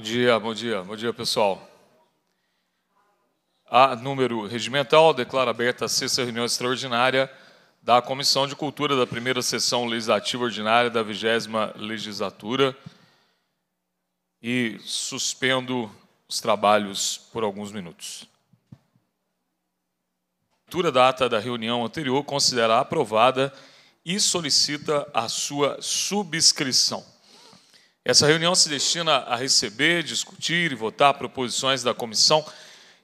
Bom dia, bom dia, bom dia pessoal. A número regimental declara aberta a sexta reunião extraordinária da Comissão de Cultura da primeira sessão legislativa ordinária da vigésima legislatura e suspendo os trabalhos por alguns minutos. A data da reunião anterior considera aprovada e solicita a sua subscrição. Essa reunião se destina a receber, discutir e votar proposições da comissão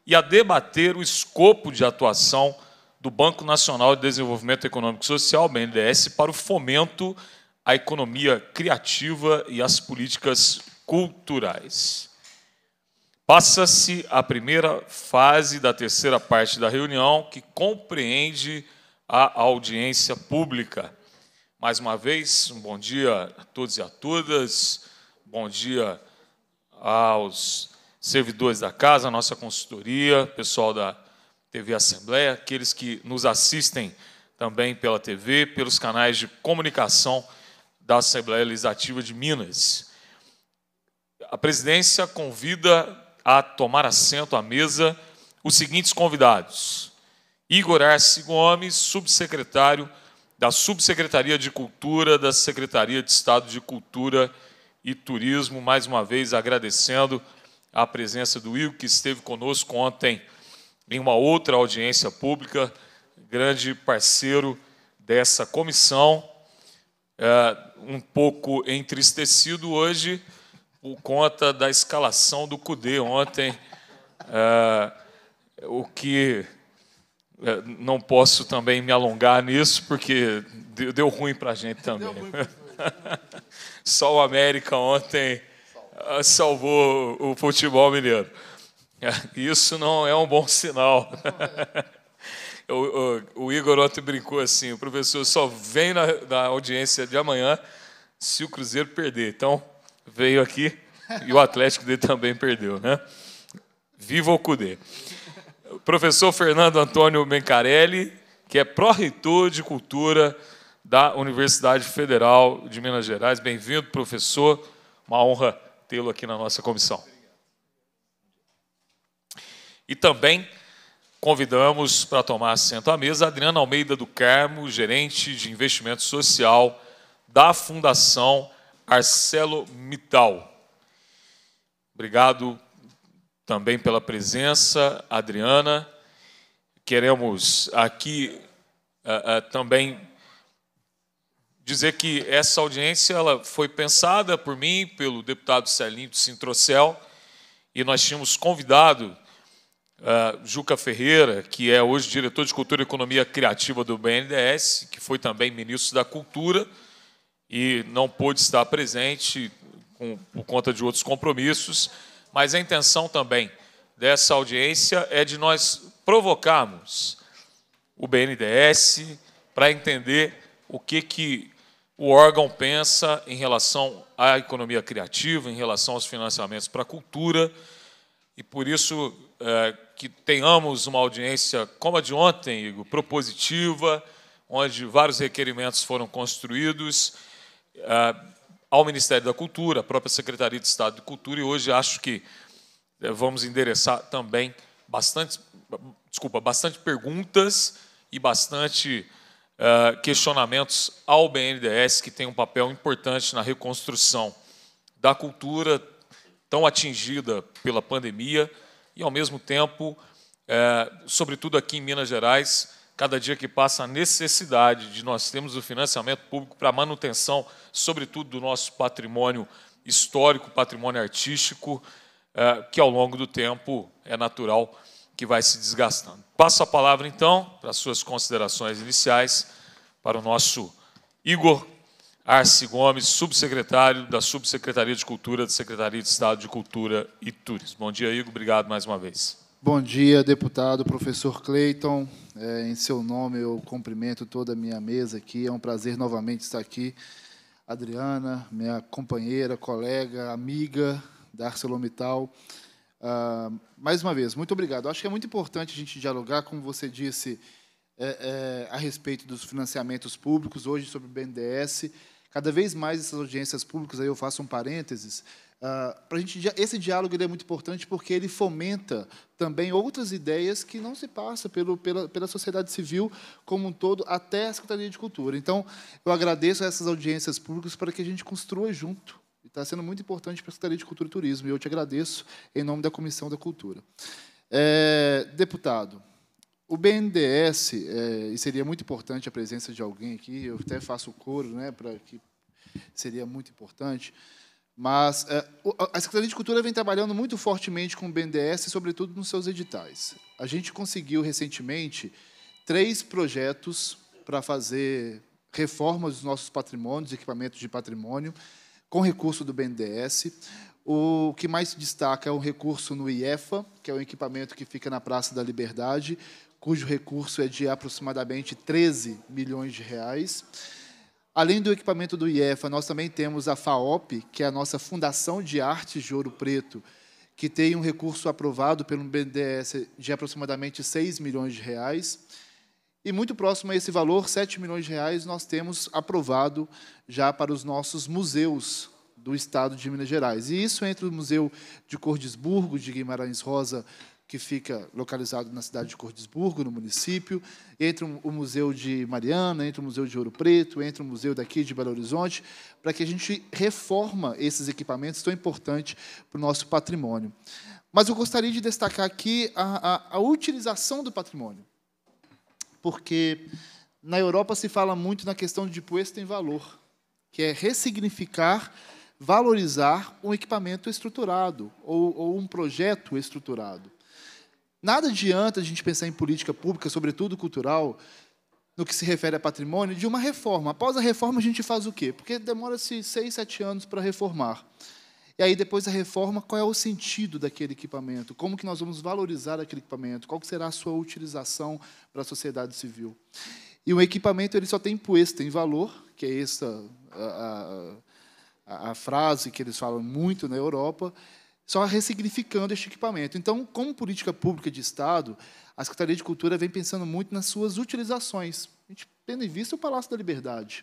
e a debater o escopo de atuação do Banco Nacional de Desenvolvimento Econômico e Social, BNDES, para o fomento à economia criativa e às políticas culturais. Passa-se a primeira fase da terceira parte da reunião, que compreende a audiência pública. Mais uma vez, um bom dia a todos e a todas bom dia aos servidores da casa, nossa consultoria, pessoal da TV Assembleia, aqueles que nos assistem também pela TV, pelos canais de comunicação da Assembleia Legislativa de Minas. A presidência convida a tomar assento à mesa os seguintes convidados: Igor Arce Gomes, subsecretário da Subsecretaria de Cultura da Secretaria de Estado de Cultura e Turismo, mais uma vez agradecendo a presença do Igor, que esteve conosco ontem em uma outra audiência pública, grande parceiro dessa comissão, é, um pouco entristecido hoje por conta da escalação do CUDE ontem, é, o que é, não posso também me alongar nisso, porque deu ruim para a gente também. Só o América ontem ah, salvou o futebol mineiro. Isso não é um bom sinal. O, o, o Igor ontem brincou assim: o professor só vem na, na audiência de amanhã se o Cruzeiro perder. Então, veio aqui e o Atlético dele também perdeu, né? Viva o Cude. Professor Fernando Antônio Mencarelli, que é pró-reitor de cultura da Universidade Federal de Minas Gerais. Bem-vindo, professor. Uma honra tê-lo aqui na nossa comissão. E também convidamos para tomar assento à mesa Adriana Almeida do Carmo, gerente de investimento social da Fundação Arcelo Mital. Obrigado também pela presença, Adriana. Queremos aqui uh, uh, também dizer que essa audiência ela foi pensada por mim, pelo deputado Celinho de Sintrocel, e nós tínhamos convidado uh, Juca Ferreira, que é hoje diretor de Cultura e Economia Criativa do BNDES, que foi também ministro da Cultura, e não pôde estar presente com, por conta de outros compromissos, mas a intenção também dessa audiência é de nós provocarmos o BNDES para entender o que, que o órgão pensa em relação à economia criativa, em relação aos financiamentos para a cultura, e por isso é, que tenhamos uma audiência como a de ontem, Igor, propositiva, onde vários requerimentos foram construídos é, ao Ministério da Cultura, à própria Secretaria de Estado de Cultura, e hoje acho que é, vamos endereçar também bastante, desculpa, bastante perguntas e bastante eh, questionamentos ao BNDES, que tem um papel importante na reconstrução da cultura tão atingida pela pandemia e, ao mesmo tempo, é, sobretudo aqui em Minas Gerais, cada dia que passa a necessidade de nós termos o financiamento público para a manutenção, sobretudo do nosso patrimônio histórico, patrimônio artístico, é, que ao longo do tempo é natural que vai se desgastando. Passo a palavra, então, para as suas considerações iniciais, para o nosso Igor Arce Gomes, subsecretário da Subsecretaria de Cultura da Secretaria de Estado de Cultura e Turismo. Bom dia, Igor. Obrigado mais uma vez. Bom dia, deputado professor Cleiton. É, em seu nome, eu cumprimento toda a minha mesa aqui. É um prazer novamente estar aqui. Adriana, minha companheira, colega, amiga da ArcelorMittal. Mittal Uh, mais uma vez, muito obrigado. Acho que é muito importante a gente dialogar, como você disse, é, é, a respeito dos financiamentos públicos, hoje sobre o BNDES. Cada vez mais essas audiências públicas, aí eu faço um parênteses, uh, pra gente, esse diálogo é muito importante porque ele fomenta também outras ideias que não se passa pelo, pela, pela sociedade civil como um todo, até a Secretaria de Cultura. Então, eu agradeço essas audiências públicas para que a gente construa junto está sendo muito importante para a Secretaria de Cultura e Turismo. E eu te agradeço em nome da Comissão da Cultura. É, deputado, o BNDES, é, e seria muito importante a presença de alguém aqui, eu até faço coro, né, para que seria muito importante, mas é, a Secretaria de Cultura vem trabalhando muito fortemente com o BNDES, sobretudo nos seus editais. A gente conseguiu recentemente três projetos para fazer reformas dos nossos patrimônios, equipamentos de patrimônio, com recurso do BNDES. O que mais se destaca é um recurso no IEFA, que é um equipamento que fica na Praça da Liberdade, cujo recurso é de aproximadamente 13 milhões de reais. Além do equipamento do IEFA, nós também temos a FAOP, que é a nossa Fundação de Artes de Ouro Preto, que tem um recurso aprovado pelo BNDES de aproximadamente 6 milhões de reais. E muito próximo a esse valor, 7 milhões de reais, nós temos aprovado já para os nossos museus do estado de Minas Gerais. E isso entre o Museu de Cordisburgo, de Guimarães Rosa, que fica localizado na cidade de Cordisburgo, no município, entre o Museu de Mariana, entre o Museu de Ouro Preto, entre o Museu daqui de Belo Horizonte, para que a gente reforma esses equipamentos tão importantes para o nosso patrimônio. Mas eu gostaria de destacar aqui a, a, a utilização do patrimônio porque na Europa se fala muito na questão de puesto tipo, em valor, que é ressignificar, valorizar um equipamento estruturado ou, ou um projeto estruturado. Nada adianta a gente pensar em política pública, sobretudo cultural, no que se refere a patrimônio, de uma reforma. Após a reforma, a gente faz o quê? Porque demora-se seis, sete anos para reformar. E aí, depois da reforma, qual é o sentido daquele equipamento? Como que nós vamos valorizar aquele equipamento? Qual será a sua utilização para a sociedade civil? E o equipamento ele só tem pues, tem valor, que é essa a, a, a frase que eles falam muito na Europa, só ressignificando este equipamento. Então, como política pública de Estado, a Secretaria de Cultura vem pensando muito nas suas utilizações. A gente tendo em vista o Palácio da Liberdade,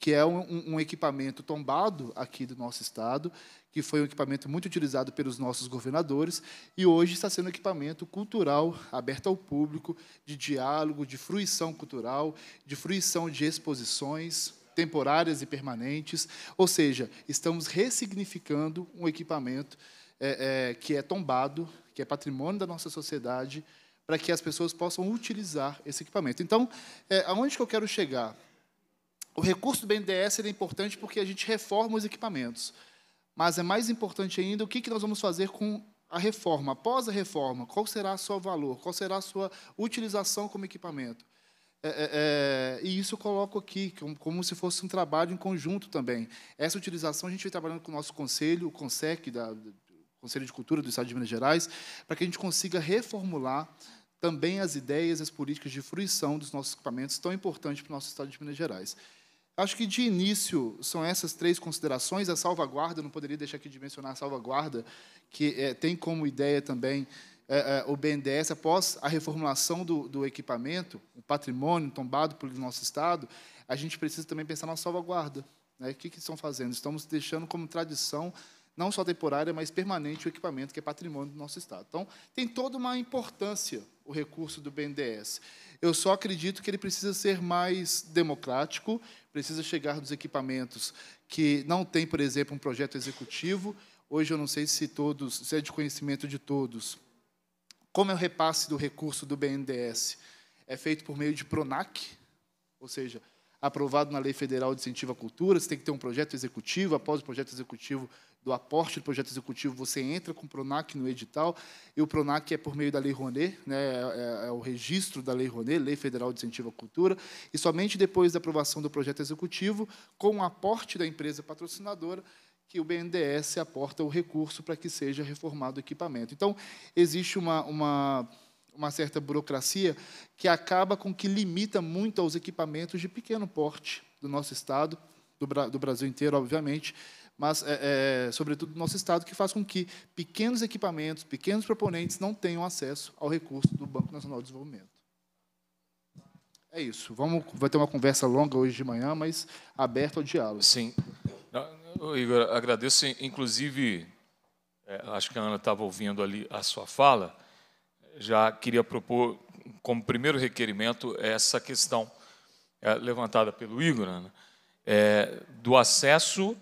que é um, um equipamento tombado aqui do nosso Estado, que foi um equipamento muito utilizado pelos nossos governadores e hoje está sendo um equipamento cultural aberto ao público, de diálogo, de fruição cultural, de fruição de exposições temporárias e permanentes, ou seja, estamos ressignificando um equipamento é, é, que é tombado, que é patrimônio da nossa sociedade, para que as pessoas possam utilizar esse equipamento. Então, é, aonde que eu quero chegar? O recurso do BNDES é importante porque a gente reforma os equipamentos. Mas é mais importante ainda o que, nós vamos fazer com a reforma, após a reforma, qual será o seu valor, qual será a sua utilização como equipamento. É, é, é e isso eu coloco aqui, como, como, se fosse um trabalho em conjunto também. Essa utilização a gente vem trabalhando com o nosso conselho, o CONSEC, da, Conselho de Cultura do Estado de Minas Gerais, para que a gente consiga reformular também as ideias, as políticas de fruição dos nossos equipamentos, tão importantes para o nosso Estado de Minas Gerais. Acho que de início são essas três considerações. A salvaguarda, não poderia deixar aqui de mencionar a salvaguarda, que é, tem como ideia também é, é, o BNDES, após a reformulação do, do, equipamento, o patrimônio tombado pelo nosso Estado, a gente precisa também pensar na salvaguarda. Né? O que, que estão fazendo? Estamos deixando como tradição, não só temporária, mas permanente, o equipamento que é patrimônio do nosso Estado. Então, tem toda uma importância o recurso do BNDES. Eu só acredito que ele precisa ser mais democrático, precisa chegar dos equipamentos que não tem, por exemplo, um projeto executivo. Hoje eu não sei se todos, se é de conhecimento de todos. Como é o repasse do recurso do BNDES? É feito por meio de Pronac, ou seja, aprovado na Lei Federal de Incentivo à Cultura, você tem que ter um projeto executivo, após o projeto executivo do aporte do projeto executivo, você entra com o PRONAC no edital, e o PRONAC é por meio da Lei Rouanet, né, é, é, é o registro da Lei Rouanet, Lei Federal de Incentivo à Cultura, e somente depois da aprovação do projeto executivo, com o aporte da empresa patrocinadora, que o BNDES aporta o recurso para que seja reformado o equipamento. Então, existe uma, uma, uma certa burocracia que acaba com que limita muito aos equipamentos de pequeno porte do nosso Estado, do, do Brasil inteiro, obviamente, mas é, é, sobretudo do nosso Estado, que faz com que pequenos equipamentos, pequenos proponentes não tenham acesso ao recurso do Banco Nacional de Desenvolvimento. É isso. Vamos, vai ter uma conversa longa hoje de manhã, mas aberta ao diálogo. Sim. Eu, Igor, agradeço. Inclusive, é, acho que a Ana estava ouvindo ali a sua fala, já queria propor como primeiro requerimento essa questão é, levantada pelo Igor, Ana, é, do acesso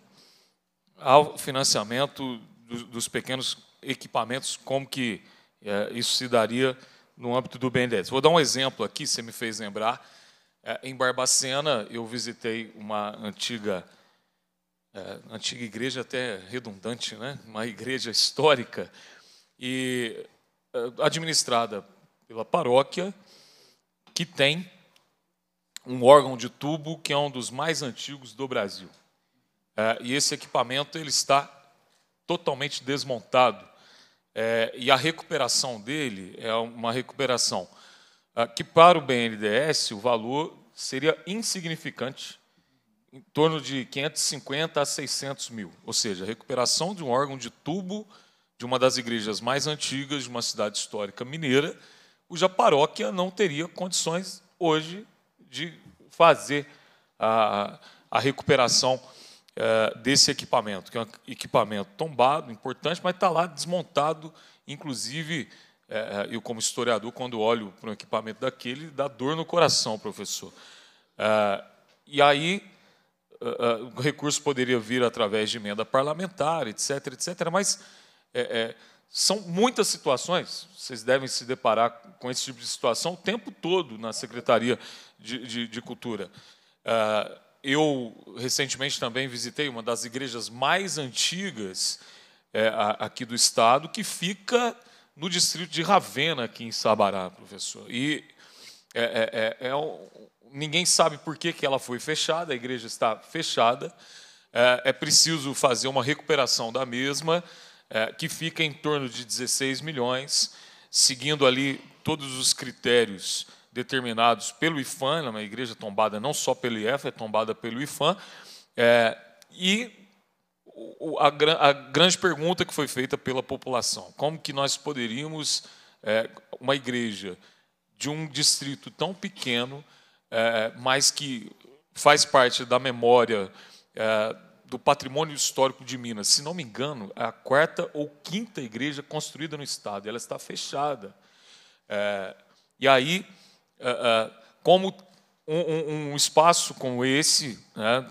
ao financiamento dos, dos pequenos equipamentos, como que é, isso se daria no âmbito do BNDES. Vou dar um exemplo aqui, você me fez lembrar. É, em Barbacena, eu visitei uma antiga, é, antiga igreja, até redundante, né? uma igreja histórica, e é, administrada pela paróquia, que tem um órgão de tubo que é um dos mais antigos do Brasil. É, e esse equipamento ele está totalmente desmontado. É, e a recuperação dele é uma recuperação é, que, para o BNDES, o valor seria insignificante, em torno de 550 a 600 mil. Ou seja, a recuperação de um órgão de tubo de uma das igrejas mais antigas de uma cidade histórica mineira, cuja paróquia não teria condições hoje de fazer a, a recuperação é, desse equipamento, que é um equipamento tombado, importante, mas está lá desmontado, inclusive, é, é, eu como historiador, quando olho para um equipamento daquele, dá dor no coração, professor. e aí, o recurso poderia vir através de emenda parlamentar, etc., etc., mas é, é, são muitas situações, vocês devem se deparar com esse tipo de situação o tempo todo na Secretaria de, de, de Cultura eu recentemente também visitei uma das igrejas mais antigas é, aqui do estado, que fica no distrito de Ravena, aqui em Sabará, professor. E é, é, é, é ninguém sabe por que, que ela foi fechada, a igreja está fechada. É, é preciso fazer uma recuperação da mesma, que fica em torno de 16 milhões, seguindo ali todos os critérios determinados pelo IFAM, é uma igreja tombada não só pelo IEF, é tombada pelo IFAM, é, e a, a, grande pergunta que foi feita pela população, como que nós poderíamos, é, uma igreja de um distrito tão pequeno, é, mas que faz parte da memória é, do patrimônio histórico de Minas, se não me engano, é a quarta ou quinta igreja construída no estado, ela está fechada. É, e aí ah, ah, como um, espaço como esse, né,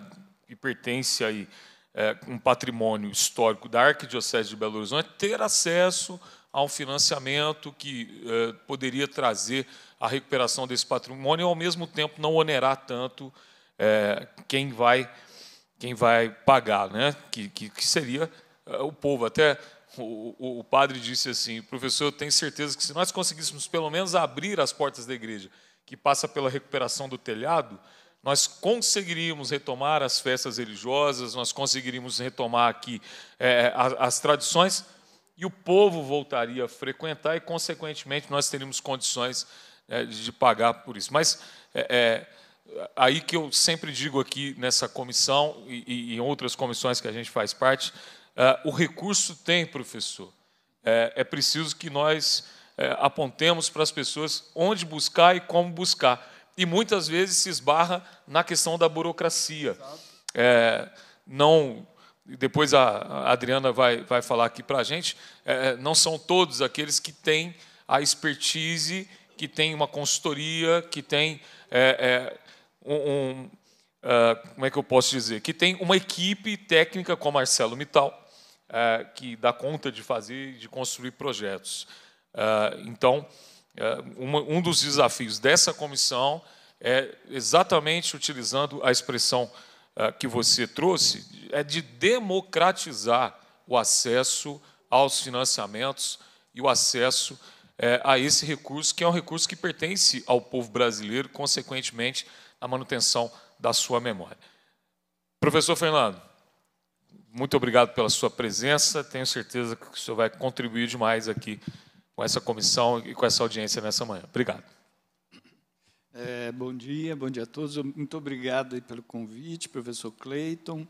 que pertence aí é, um patrimônio histórico da Arquidiocese de Belo Horizonte, ter acesso a um financiamento que é, poderia trazer a recuperação desse patrimônio e, ao mesmo tempo, não onerar tanto é, quem vai quem vai pagar, né? que, que, que seria o povo. Até o, o, padre disse assim: professor, eu tenho certeza que se nós conseguíssemos pelo menos abrir as portas da igreja, que passa pela recuperação do telhado, nós conseguiríamos retomar as festas religiosas, nós conseguiríamos retomar aqui é, eh, as, as, tradições, e o povo voltaria a frequentar, e, consequentemente, nós teríamos condições é, de pagar por isso. Mas é, aí que eu sempre digo aqui nessa comissão e, e em outras comissões que a gente faz parte, ah, o recurso tem, professor. É, é preciso que nós é, apontemos para as pessoas onde buscar e como buscar. E muitas vezes se esbarra na questão da burocracia. É, não depois a Adriana vai, vai falar aqui para a gente, é, não são todos aqueles que têm a expertise, que têm uma consultoria, que têm é, é, um, um ah, como é que eu posso dizer, que tem uma equipe técnica como Marcelo Mital, é, que dá conta de fazer e de construir projetos. É, então, é, uma, um dos desafios dessa comissão é exatamente utilizando a expressão é, que você trouxe, é de democratizar o acesso aos financiamentos e o acesso é, a esse recurso, que é um recurso que pertence ao povo brasileiro, consequentemente, à manutenção da sua memória. Professor Fernando muito obrigado pela sua presença. Tenho certeza que o senhor vai contribuir demais aqui com essa comissão e com essa audiência nessa manhã. Obrigado. É, bom dia, bom dia a todos. Muito obrigado pelo convite, professor Clayton,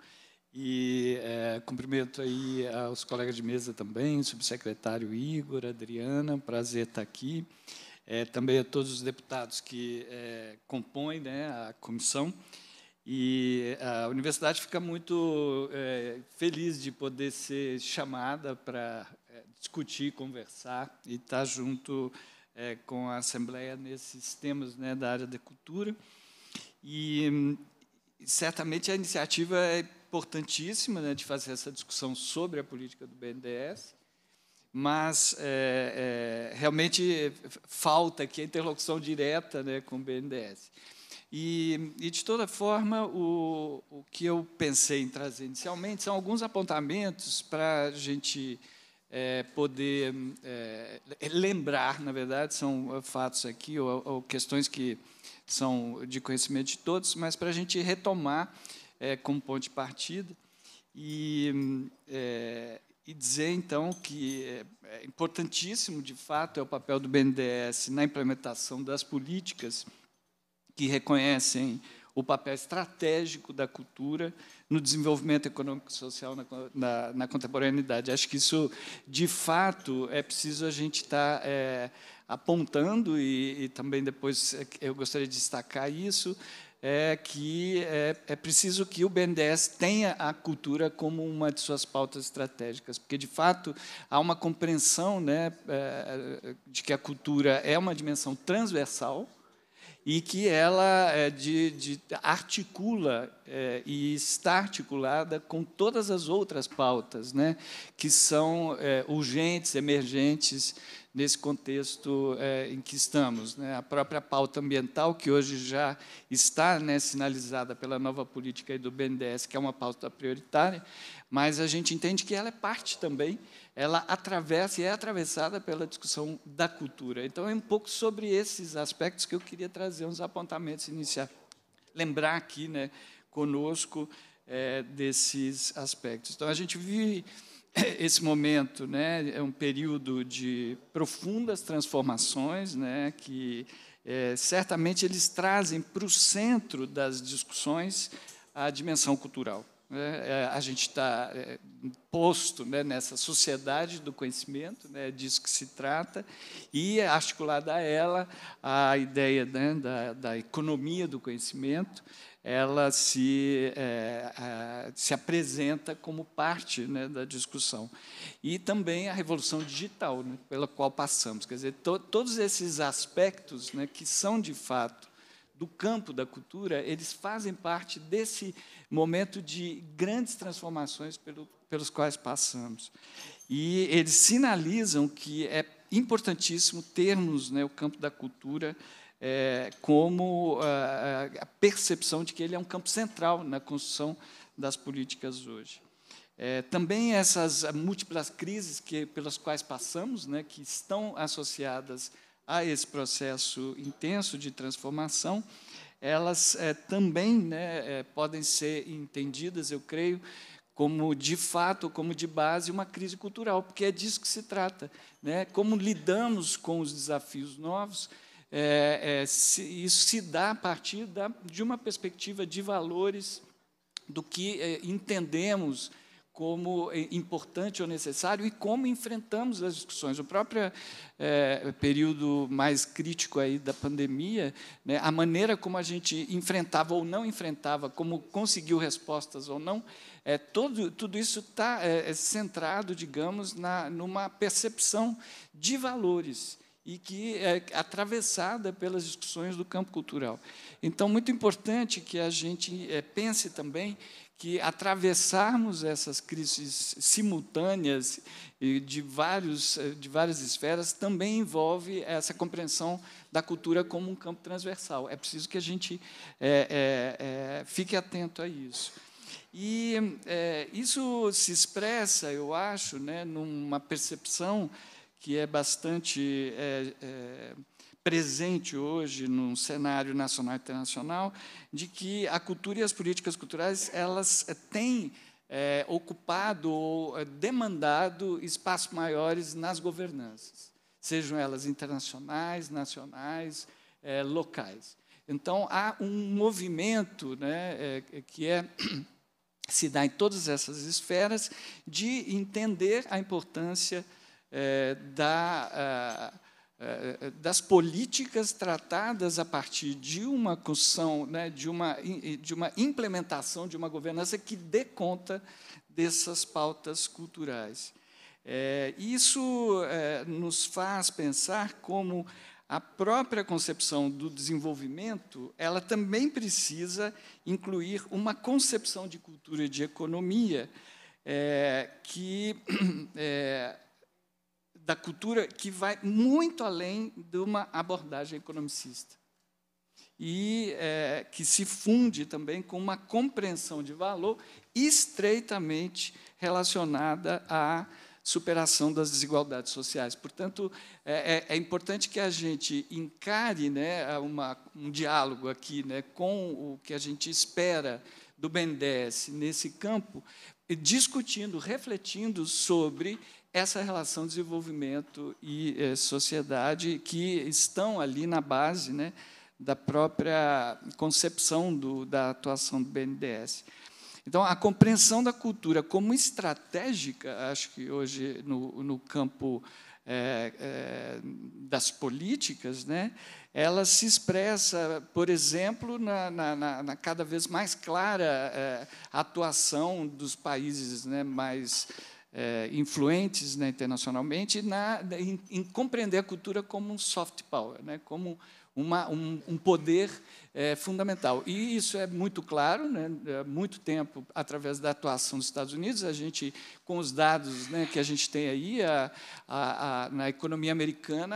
E é, cumprimento aí aos colegas de mesa também, subsecretário Igor, Adriana, prazer estar aqui. É, também a todos os deputados que é, compõem né, a comissão. E eh, a universidade fica muito é, feliz de poder ser chamada para é, eh, discutir, conversar e estar tá junto é, com a Assembleia nesses temas né, da área da cultura. E certamente a iniciativa é importantíssima né, de fazer essa discussão sobre a política do BNDES, mas realmente falta aqui a interlocução direta né, com o BNDES. E, e, de toda forma, o, o que eu pensei em trazer inicialmente são alguns apontamentos para a gente é, poder é, lembrar, na verdade, são é, fatos aqui ou, ou, questões que são de conhecimento de todos, mas para a gente retomar é, como ponto de partida e, é, e dizer, então, que é, é importantíssimo, de fato, é o papel do BNDES na implementação das políticas que reconhecem o papel estratégico da cultura no desenvolvimento econômico e social na, na, na contemporaneidade. Acho que isso, de fato, é preciso a gente estar tá, é, apontando, e, e, também depois é, eu gostaria de destacar isso, é que é, é preciso que o BNDES tenha a cultura como uma de suas pautas estratégicas, porque, de fato, há uma compreensão né, é, de que a cultura é uma dimensão transversal, e que ela é, de, de, articula é, e está articulada com todas as outras pautas né, que são é, urgentes, emergentes nesse contexto é, em que estamos. Né? A própria pauta ambiental, que hoje já está né, sinalizada pela nova política do BNDES, que é uma pauta prioritária, mas a gente entende que ela é parte também ela atravessa e é atravessada pela discussão da cultura. Então, é um pouco sobre esses aspectos que eu queria trazer uns apontamentos iniciais. Lembrar aqui né, conosco é, desses aspectos. Então, a gente vive esse momento, né, é um período de profundas transformações, né, que é, certamente eles trazem para o centro das discussões a dimensão cultural. Né? É, a gente está é, posto né, nessa sociedade do conhecimento, né, disso que se trata, e articulada a ela a ideia né, da, da economia do conhecimento, ela se, é, a, se apresenta como parte né, da discussão. E também a revolução digital, né, pela qual passamos. Quer dizer, to, todos esses aspectos né, que são, de fato, do campo da cultura, eles fazem parte desse momento de grandes transformações pelo, pelos quais passamos. E eles sinalizam que é importantíssimo termos né, o campo da cultura é, como a, ah, ah, a percepção de que ele é um campo central na construção das políticas hoje. É, também essas múltiplas crises que, pelas quais passamos, né, que estão associadas a esse processo intenso de transformação, elas é, também né, é, podem ser entendidas, eu creio, como de fato, como de base, uma crise cultural, porque é disso que se trata. Né? Como lidamos com os desafios novos, é, se, isso se dá a partir da, de uma perspectiva de valores, do que entendemos como é importante ou necessário e como enfrentamos as discussões. O próprio é, período mais crítico aí da pandemia, né, a maneira como a gente enfrentava ou não enfrentava, como conseguiu respostas ou não, é, todo, tudo isso está é, é, centrado, digamos, na, numa percepção de valores e que é atravessada pelas discussões do campo cultural. Então, muito importante que a gente é, pense também que atravessarmos essas crises simultâneas de, vários, eh, de várias esferas também envolve essa compreensão da cultura como um campo transversal. É preciso que a gente é, é, é, fique atento a isso. E eh, isso se expressa, eu acho, né, numa percepção que é bastante eh, presente hoje no cenário nacional e internacional de que a cultura e as políticas culturais elas eh, têm é, ocupado ou eh, demandado espaços maiores nas governanças, sejam elas internacionais, nacionais, é, locais. Então, há um movimento né, é, que é, se dá em todas essas esferas de entender a importância é, da ah, eh, eh, das políticas tratadas a partir de uma construção, né, de, uma, eh, de uma implementação de uma governança que dê conta dessas pautas culturais. É, isso é, nos faz pensar como a própria concepção do desenvolvimento, ela também precisa incluir uma concepção de cultura e de economia é, que da cultura que vai muito além de uma abordagem economicista. E é, que se funde também com uma compreensão de valor estreitamente relacionada à superação das desigualdades sociais. Portanto, é, é, é importante que a gente encare né, uma, um diálogo aqui né, com o que a gente espera do BNDES nesse campo, discutindo, refletindo sobre essa relação de desenvolvimento e eh, sociedade que estão ali na base né, da própria concepção do, da atuação do BNDES. Então, a compreensão da cultura como estratégica, acho que hoje no, no campo eh, eh, das políticas, né, ela se expressa, por exemplo, na, na, na cada vez mais clara atuação dos países né, mais é, influentes né, internacionalmente na, em, em, compreender a cultura como um soft power, né, como uma, um, um, poder é, fundamental. E isso é muito claro, né, há muito tempo, através da atuação dos Estados Unidos, a gente, com os dados né, que a gente tem aí, a, a, a, na economia americana,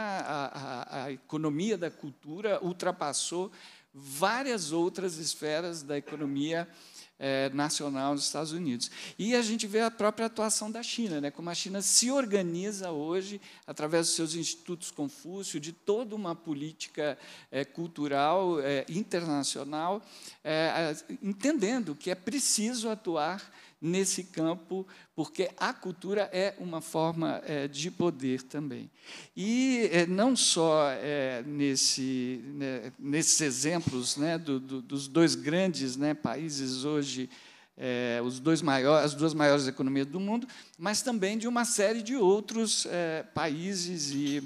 a economia da cultura ultrapassou várias outras esferas da economia americana é, nacional dos Estados Unidos. E a gente vê a própria atuação da China, né, como a China se organiza hoje, através dos seus institutos Confúcio, de toda uma política é, cultural é, internacional, é, entendendo que é preciso atuar nesse campo, porque a cultura é uma forma é, de poder também. E é, não só é, nesse, né, nesses exemplos né, do, do, dos dois grandes né, países hoje, é, os dois maiores, as duas maiores economias do mundo, mas também de uma série de outros é, países e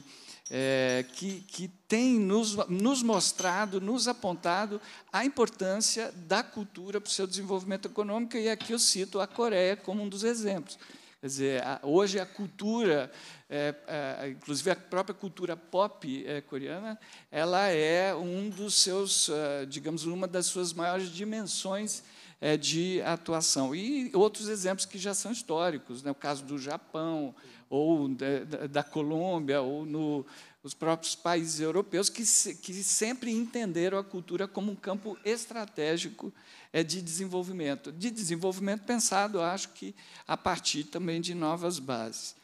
é, que, que tem nos, nos mostrado, nos apontado a importância da cultura para o seu desenvolvimento econômico, e aqui eu cito a Coreia como um dos exemplos. Quer dizer, a, hoje a cultura, é, é, inclusive a própria cultura pop é, coreana, ela é um dos seus, é, digamos, uma das suas maiores dimensões é, de atuação. E outros exemplos que já são históricos, né? o caso do Japão, ou da, da Colômbia, ou no, os próprios países europeus, que, se, que sempre entenderam a cultura como um campo estratégico é, de desenvolvimento. De desenvolvimento pensado, acho que, a partir também de novas bases.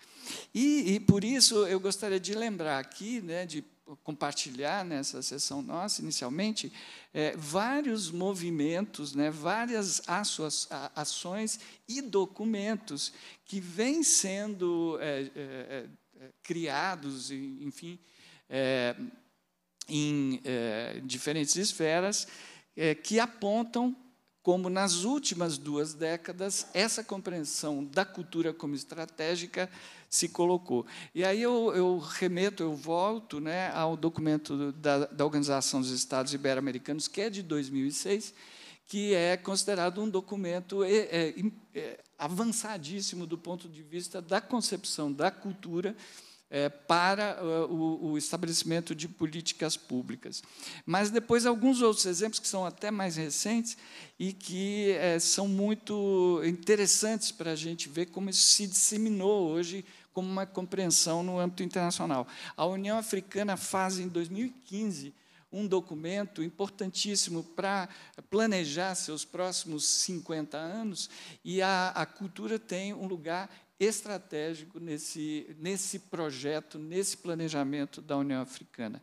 E, e por isso, eu gostaria de lembrar aqui, né, de compartilhar nessa sessão nossa inicialmente é, vários movimentos, né, várias ações e documentos que vêm sendo é, é, é criados, enfim, é, em é, diferentes esferas que apontam como nas últimas duas décadas essa compreensão da cultura como estratégica se colocou. E aí eu, eu remeto, eu volto né, ao documento da, da Organização dos Estados Ibero-Americanos, que é de 2006, que é considerado um documento é, é, é, avançadíssimo do ponto de vista da concepção da cultura é, para é, o, o, estabelecimento de políticas públicas. Mas depois alguns outros exemplos que são até mais recentes e que é, são muito interessantes para a gente ver como isso se disseminou hoje como uma compreensão no âmbito internacional. A União Africana faz, em 2015, um documento importantíssimo para planejar seus próximos 50 anos, e a, a cultura tem um lugar estratégico nesse, nesse projeto, nesse planejamento da União Africana.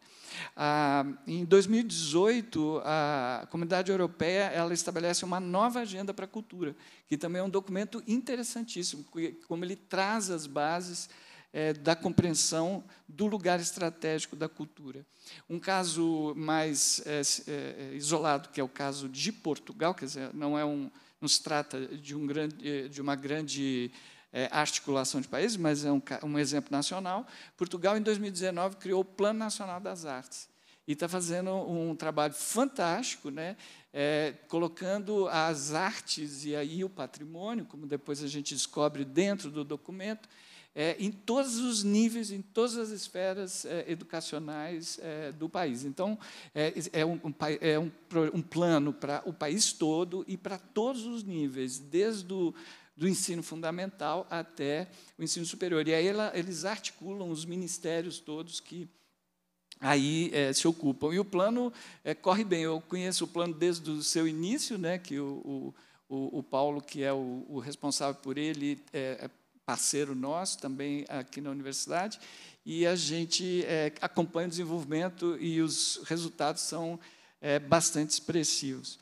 Ah, em 2018, a Comunidade Europeia ela estabelece uma nova agenda para a cultura, que também é um documento interessantíssimo, como ele traz as bases é, da compreensão do lugar estratégico da cultura. Um caso mais é, é, isolado, que é o caso de Portugal, quer dizer, não é um não se trata de, um grande, de uma grande é, articulação de países, mas é um, um exemplo nacional. Portugal, em 2019, criou o Plano Nacional das Artes e está fazendo um trabalho fantástico, né? É, colocando as artes e aí o patrimônio, como depois a gente descobre dentro do documento, é, em todos os níveis, em todas as esferas é, educacionais é, do país. Então, é, um, um, é um, um é plano para o país todo e para todos os níveis, desde o do ensino fundamental até o ensino superior. E aí ela, eles articulam os ministérios todos que aí é, se ocupam. E o plano é, corre bem. Eu conheço o plano desde o seu início, né, que o, o, o Paulo, que é o, o responsável por ele, é, é parceiro nosso também aqui na universidade, e a gente é, acompanha o desenvolvimento e os resultados são é, bastante expressivos.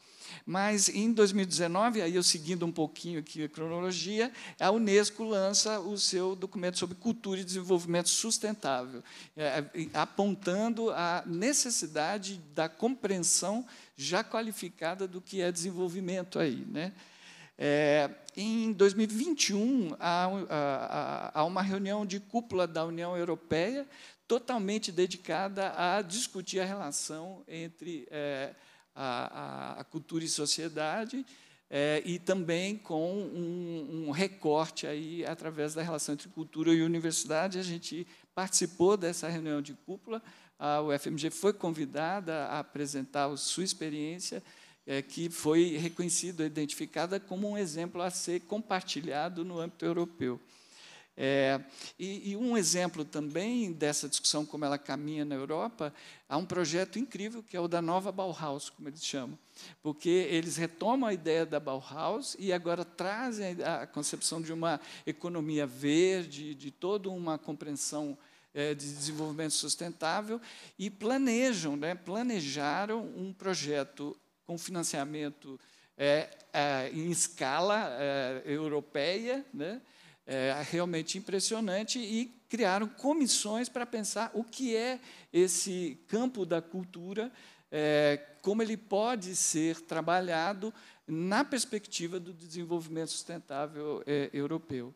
Mas em 2019, aí eu seguindo um pouquinho aqui a cronologia, a Unesco lança o seu documento sobre cultura e desenvolvimento sustentável, é, é, apontando a necessidade da compreensão já qualificada do que é desenvolvimento aí, né? É, em 2021, há, há, há uma reunião de cúpula da União Europeia totalmente dedicada a discutir a relação entre é, a, a cultura e sociedade, é, e também com um, um, recorte aí através da relação entre cultura e universidade. A gente participou dessa reunião de cúpula, a UFMG foi convidada a apresentar sua experiência, é, que foi reconhecida, identificada como um exemplo a ser compartilhado no âmbito europeu. É, e, e, um exemplo também dessa discussão, como ela caminha na Europa, há um projeto incrível que é o da nova Bauhaus, como eles chamam, porque eles retomam a ideia da Bauhaus e agora trazem a, concepção de uma economia verde, de toda uma compreensão é, de desenvolvimento sustentável e planejam, né, planejaram um projeto com financiamento é, é em escala é, europeia, né, é, realmente impressionante e criaram comissões para pensar o que é esse campo da cultura, é, como ele pode ser trabalhado na perspectiva do desenvolvimento sustentável é, europeu.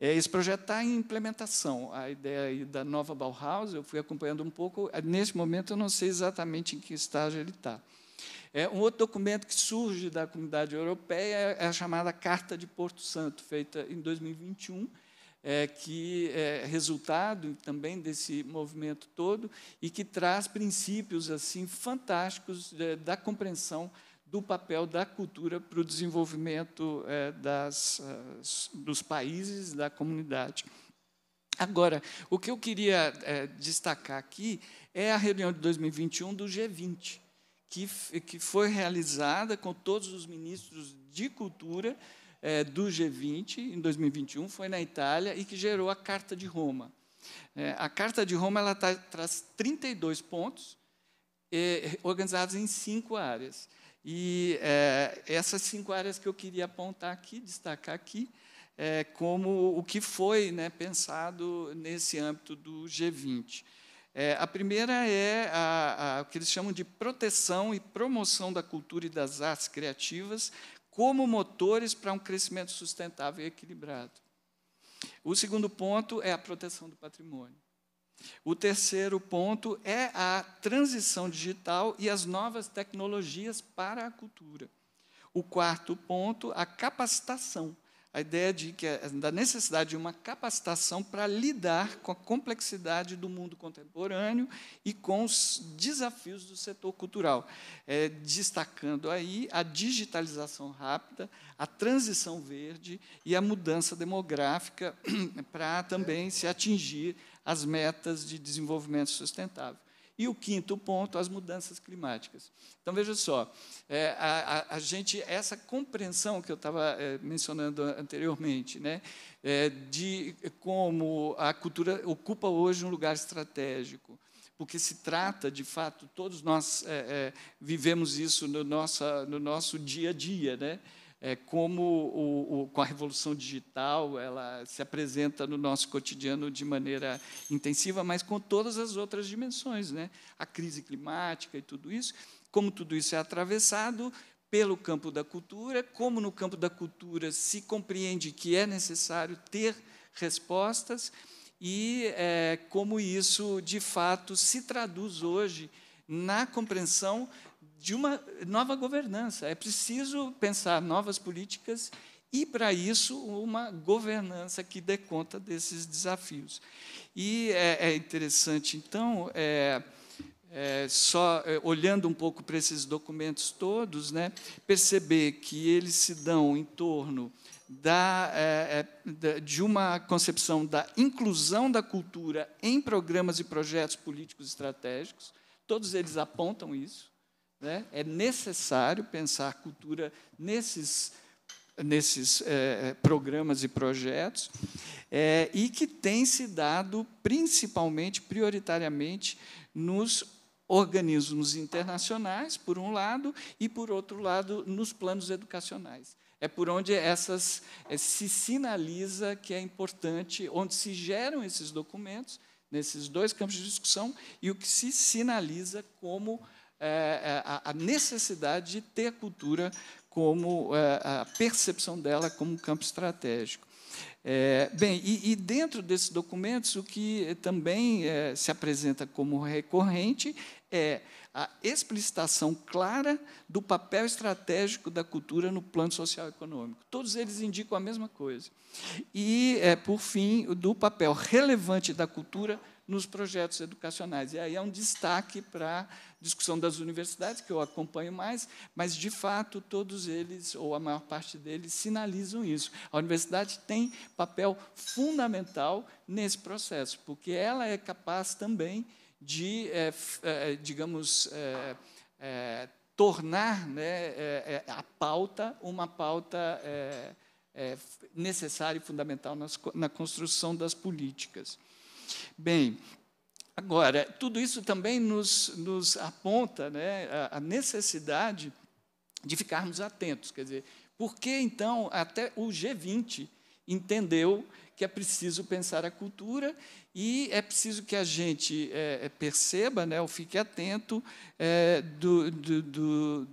É, esse projeto está em implementação, a ideia da nova Bauhaus, eu fui acompanhando um pouco, nesse momento eu não sei exatamente em que estágio ele está. É, um outro documento que surge da comunidade europeia é a chamada Carta de Porto Santo, feita em 2021, é, que é resultado também desse movimento todo e que traz princípios assim fantásticos é, da compreensão do papel da cultura para o desenvolvimento é, das, dos países, da comunidade. Agora, o que eu queria é, destacar aqui é a reunião de 2021 do G20 que, que foi realizada com todos os ministros de cultura é, do G20, em 2021, foi na Itália, e que gerou a Carta de Roma. É, a Carta de Roma ela tá, traz 32 pontos, eh, organizados em cinco áreas. E essas cinco áreas que eu queria apontar aqui, destacar aqui, como o que foi né, pensado nesse âmbito do G20. É, a primeira é a, a, o que eles chamam de proteção e promoção da cultura e das artes criativas como motores para um crescimento sustentável e equilibrado. O segundo ponto é a proteção do patrimônio. O terceiro ponto é a transição digital e as novas tecnologias para a cultura. O quarto ponto, a capacitação a ideia de que, é, é da necessidade de uma capacitação para lidar com a complexidade do mundo contemporâneo e com os desafios do setor cultural, é, destacando aí a digitalização rápida, a transição verde e a mudança demográfica para também se atingir as metas de desenvolvimento sustentável. E o quinto ponto, as mudanças climáticas. Então, veja só, é, a, a, gente, essa compreensão que eu estava é, mencionando anteriormente, né, é, de como a cultura ocupa hoje um lugar estratégico, porque se trata, de fato, todos nós é, é, vivemos isso no, nossa, no nosso dia a dia, né? é, como o, o, com a revolução digital ela se apresenta no nosso cotidiano de maneira intensiva, mas com todas as outras dimensões, né? A crise climática e tudo isso, como tudo isso é atravessado pelo campo da cultura, como no campo da cultura se compreende que é necessário ter respostas e é, como isso de fato se traduz hoje na compreensão de uma nova governança. É preciso pensar novas políticas e, para isso, uma governança que dê conta desses desafios. E é, é interessante, então, é, é, só é, olhando um pouco para esses documentos todos, né, perceber que eles se dão em torno é, é, da, de uma concepção da inclusão da cultura em programas e projetos políticos estratégicos. Todos eles apontam isso. Né? É necessário pensar cultura nesses, nesses é, programas e projetos, é, e que tem se dado principalmente, prioritariamente, nos organismos internacionais, por um lado, e, por outro lado, nos planos educacionais. É por onde essas é, se sinaliza que é importante, onde se geram esses documentos, nesses dois campos de discussão, e o que se sinaliza como importante é, é, a, a necessidade de ter a cultura como é, a percepção dela como um campo estratégico. É, bem, e, e, dentro desses documentos, o que também é, se apresenta como recorrente é a explicitação clara do papel estratégico da cultura no plano social econômico. Todos eles indicam a mesma coisa. E, é, por fim, do papel relevante da cultura nos projetos educacionais. E aí é um destaque para a discussão das universidades, que eu acompanho mais, mas, de fato, todos eles, ou a maior parte deles, sinalizam isso. A universidade tem papel fundamental nesse processo, porque ela é capaz também de, é, é, digamos, é, tornar né, a pauta uma pauta é, necessária e fundamental nas, na construção das políticas. Bem, agora, tudo isso também nos, nos aponta né, a, a necessidade de ficarmos atentos. Quer dizer, por que então até o G20 entendeu que é preciso pensar a cultura e é preciso que a gente é, é, perceba, né, ou fique atento, é, do, do, do,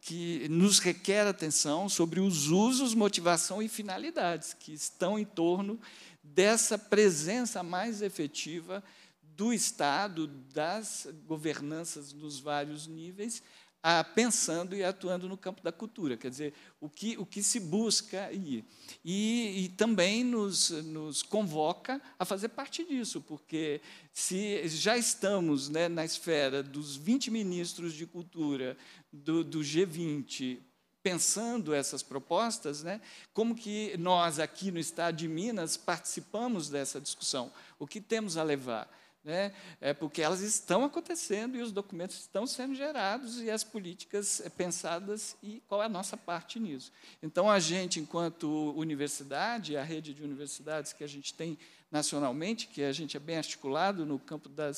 que nos requer atenção sobre os usos, motivação e finalidades que estão em torno dessa presença mais efetiva do Estado, das governanças nos vários níveis, a, pensando e atuando no campo da cultura, quer dizer, o que, o que se busca aí. E, e também nos, nos convoca a fazer parte disso, porque se já estamos né, na esfera dos 20 ministros de cultura do, do G20 pensando essas propostas, né, como que nós aqui no Estado de Minas participamos dessa discussão? O que temos a levar? né? é porque elas estão acontecendo e os documentos estão sendo gerados e as políticas eh, pensadas e qual é a nossa parte nisso. Então, a gente, enquanto universidade, a rede de universidades que a gente tem nacionalmente, que a gente é bem articulado no campo da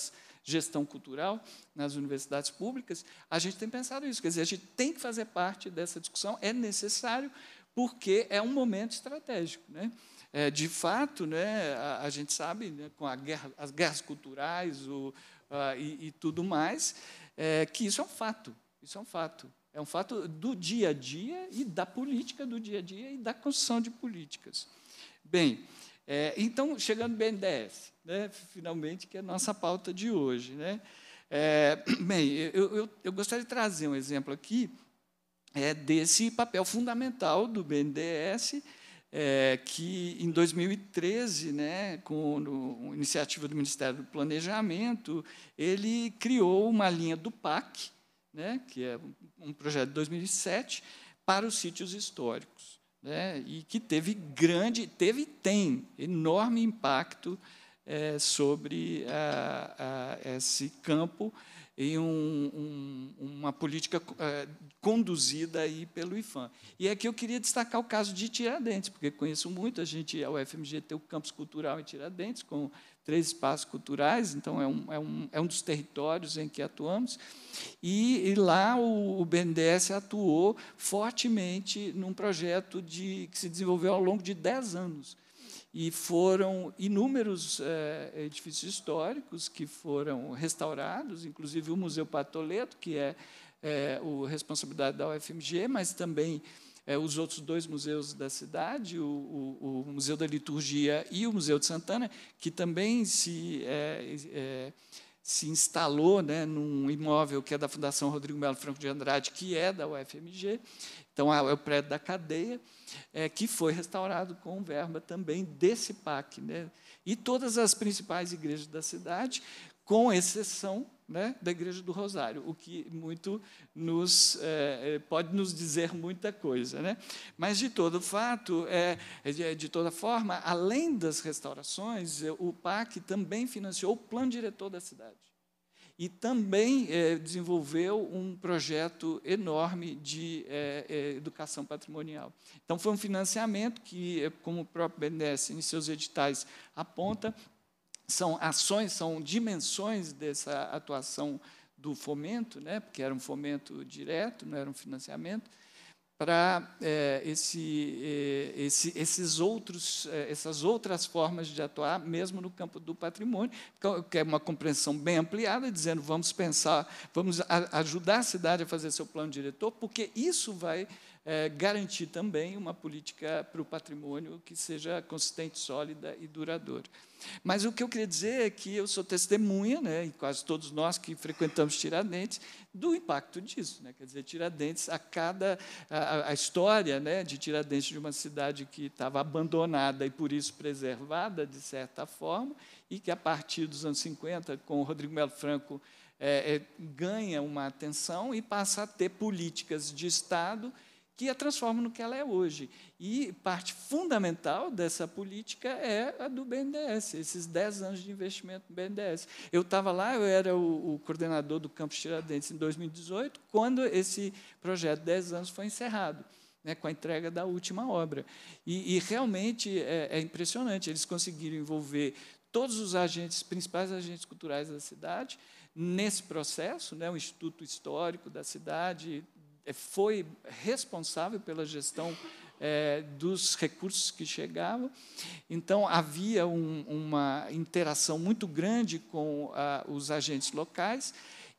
gestão cultural nas universidades públicas, a gente tem pensado isso. Quer dizer, a gente tem que fazer parte dessa discussão, é necessário, porque é um momento estratégico. Né? é, de fato, né, a, a gente sabe, né, com guerra, as guerras culturais o, a, e, e, tudo mais, é, que isso é um fato. Isso é um fato. É um fato do dia a dia e da política do dia a dia e da construção de políticas. Bem, é, então, chegando no BNDES, né, finalmente, que é a nossa pauta de hoje. Né? É, bem, eu, eu, eu, gostaria de trazer um exemplo aqui é, desse papel fundamental do BNDES é, que em 2013, né, com no, iniciativa do Ministério do Planejamento, ele criou uma linha do PAC, né, que é um projeto de 2007, para os sítios históricos, né, e que teve grande, teve e tem enorme impacto é, sobre a, a, esse campo em um, um, uma política é, conduzida aí pelo IFAM. E aqui eu queria destacar o caso de Tiradentes, porque conheço muito, a gente, a é UFMG tem o campus cultural em Tiradentes, com três espaços culturais, então é um, é um, é um dos territórios em que atuamos. E, e lá o, o, BNDES atuou fortemente num projeto de, que se desenvolveu ao longo de dez anos, e foram inúmeros é, edifícios históricos que foram restaurados, inclusive o Museu Patoleto, que é, é o responsabilidade da UFMG, mas também é, os outros dois museus da cidade, o, o, o, Museu da Liturgia e o Museu de Santana, que também se, é, se instalou né, num imóvel que é da Fundação Rodrigo Melo Franco de Andrade, que é da UFMG, então, é, é o prédio da cadeia, é, que foi restaurado com verba também desse PAC. Né? E todas as principais igrejas da cidade, com exceção né, da Igreja do Rosário, o que muito nos é, é pode nos dizer muita coisa, né? Mas de todo fato, é, é de, de, toda forma, além das restaurações, o PAC também financiou o plano diretor da cidade e também é, desenvolveu um projeto enorme de é, educação patrimonial. Então, foi um financiamento que, como o próprio BNDES em seus editais aponta, são ações, são dimensões dessa atuação do fomento, né, porque era um fomento direto, não era um financiamento, para é, esse, é, esse, esses outros, é, essas outras formas de atuar, mesmo no campo do patrimônio, é, que é uma compreensão bem ampliada, dizendo vamos pensar, vamos a, ajudar a cidade a fazer seu plano diretor, porque isso vai é, garantir também uma política para o patrimônio que seja consistente, sólida e duradoura. Mas o que eu queria dizer é que eu sou testemunha, né, e quase todos nós que frequentamos Tiradentes, do impacto disso. Né? Quer dizer, Tiradentes, a cada. a, a história né, de Tiradentes, de uma cidade que estava abandonada e, por isso, preservada, de certa forma, e que, a partir dos anos 50, com o Rodrigo Melo Franco, é, é, ganha uma atenção e passa a ter políticas de Estado que a transforma no que ela é hoje. E parte fundamental dessa política é a do BNDES, esses 10 anos de investimento no BNDES. Eu estava lá, eu era o, o, coordenador do Campus Tiradentes em 2018, quando esse projeto 10 anos foi encerrado. Né, com a entrega da última obra. E, e realmente é, é impressionante, eles conseguiram envolver todos os agentes, principais agentes culturais da cidade, nesse processo, né, o Instituto Histórico da cidade, foi responsável pela gestão é, dos recursos que chegavam. Então, havia um, uma interação muito grande com a, ah, os agentes locais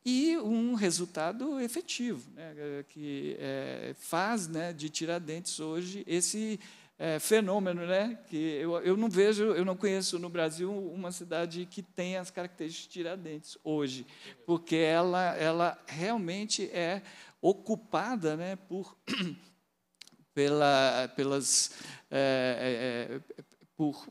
e um resultado efetivo, né, que é, faz né, de Tiradentes hoje esse é, fenômeno, né, que eu, eu não vejo, eu não conheço no Brasil uma cidade que tenha as características de Tiradentes hoje, porque ela, ela realmente é ocupada né, por, pela, pelas, é, é, por,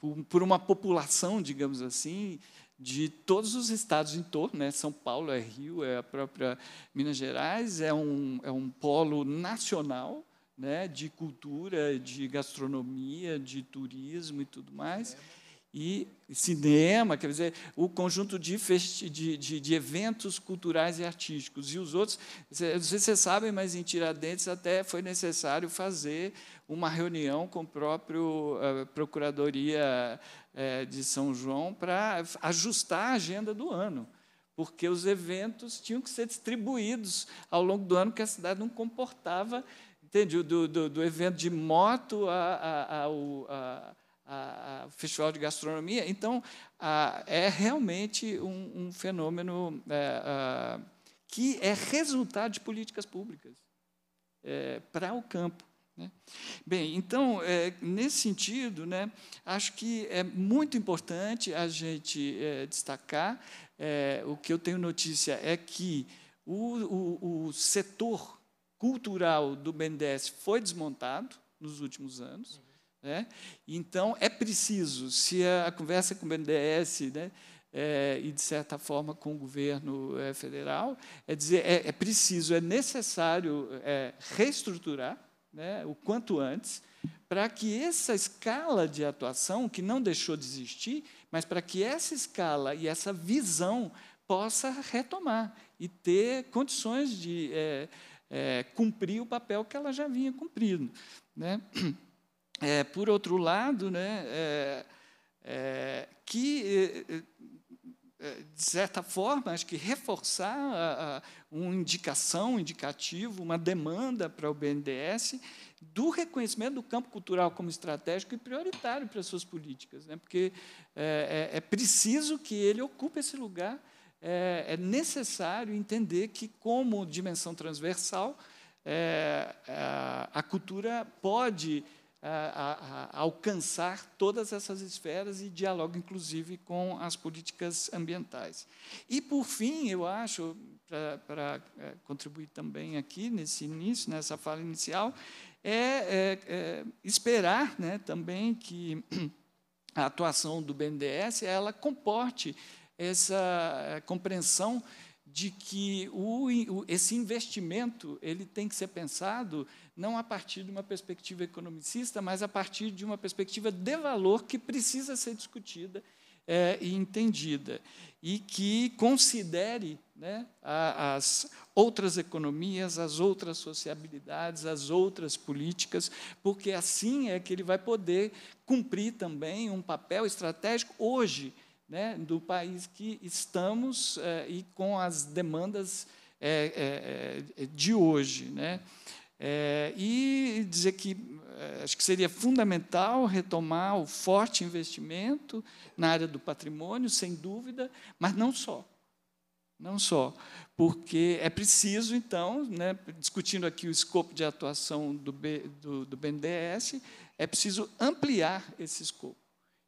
por, por, uma população, digamos assim, de todos os estados em torno. Né? São Paulo é Rio, é a própria Minas Gerais, é um, é um polo nacional. Né, de cultura, de gastronomia, de turismo e tudo mais. É e cinema, quer dizer, o conjunto de, de, de, de, eventos culturais e artísticos. E os outros, não sei se vocês sabem, mas em Tiradentes até foi necessário fazer uma reunião com o próprio eh, Procuradoria eh, de São João para ajustar a agenda do ano, porque os eventos tinham que ser distribuídos ao longo do ano, porque a cidade não comportava, entende, do, do, do evento de moto a, a, a a, a festival de gastronomia. Então, a, é realmente um, um fenômeno é, que é resultado de políticas públicas é, para o campo. Né? Bem, então, é, nesse sentido, né, acho que é muito importante a gente é, destacar. É, o que eu tenho notícia é que o, o, o setor cultural do BNDES foi desmontado nos últimos anos. Né? Então, é preciso, se a, conversa com o BNDES né, é, e, de certa forma, com o governo é, federal, é dizer, é, é preciso, é necessário é, reestruturar né, o quanto antes, para que essa escala de atuação, que não deixou de existir, mas para que essa escala e essa visão possa retomar e ter condições de é, é, cumprir o papel que ela já vinha cumprindo. Né? é, por outro lado, né, é, é, que, é, é, é, de certa forma, acho que reforçar a, a, uma indicação, um indicativo, uma demanda para o BNDES do reconhecimento do campo cultural como estratégico e prioritário para as suas políticas, né, porque é preciso que ele ocupe esse lugar é, necessário entender que, como dimensão transversal, é, a, a, cultura pode a, a, a alcançar todas essas esferas e diálogo inclusive, com as políticas ambientais. E, por fim, eu acho, para é, contribuir também aqui nesse início, nessa fala inicial, é, é, é esperar né, também que a atuação do BNDES ela comporte essa é, compreensão de que o, esse investimento ele tem que ser pensado não a partir de uma perspectiva economicista, mas a partir de uma perspectiva de valor que precisa ser discutida é, e entendida, e que considere né, as outras economias, as outras sociabilidades, as outras políticas, porque assim é que ele vai poder cumprir também um papel estratégico hoje né, do país que estamos eh, e com as demandas eh, eh, de hoje. Né? e dizer que acho que seria fundamental retomar o forte investimento na área do patrimônio, sem dúvida, mas não só. Não só, porque é preciso, então, né, discutindo aqui o escopo de atuação do, B, do, do BNDES, é preciso ampliar esse escopo.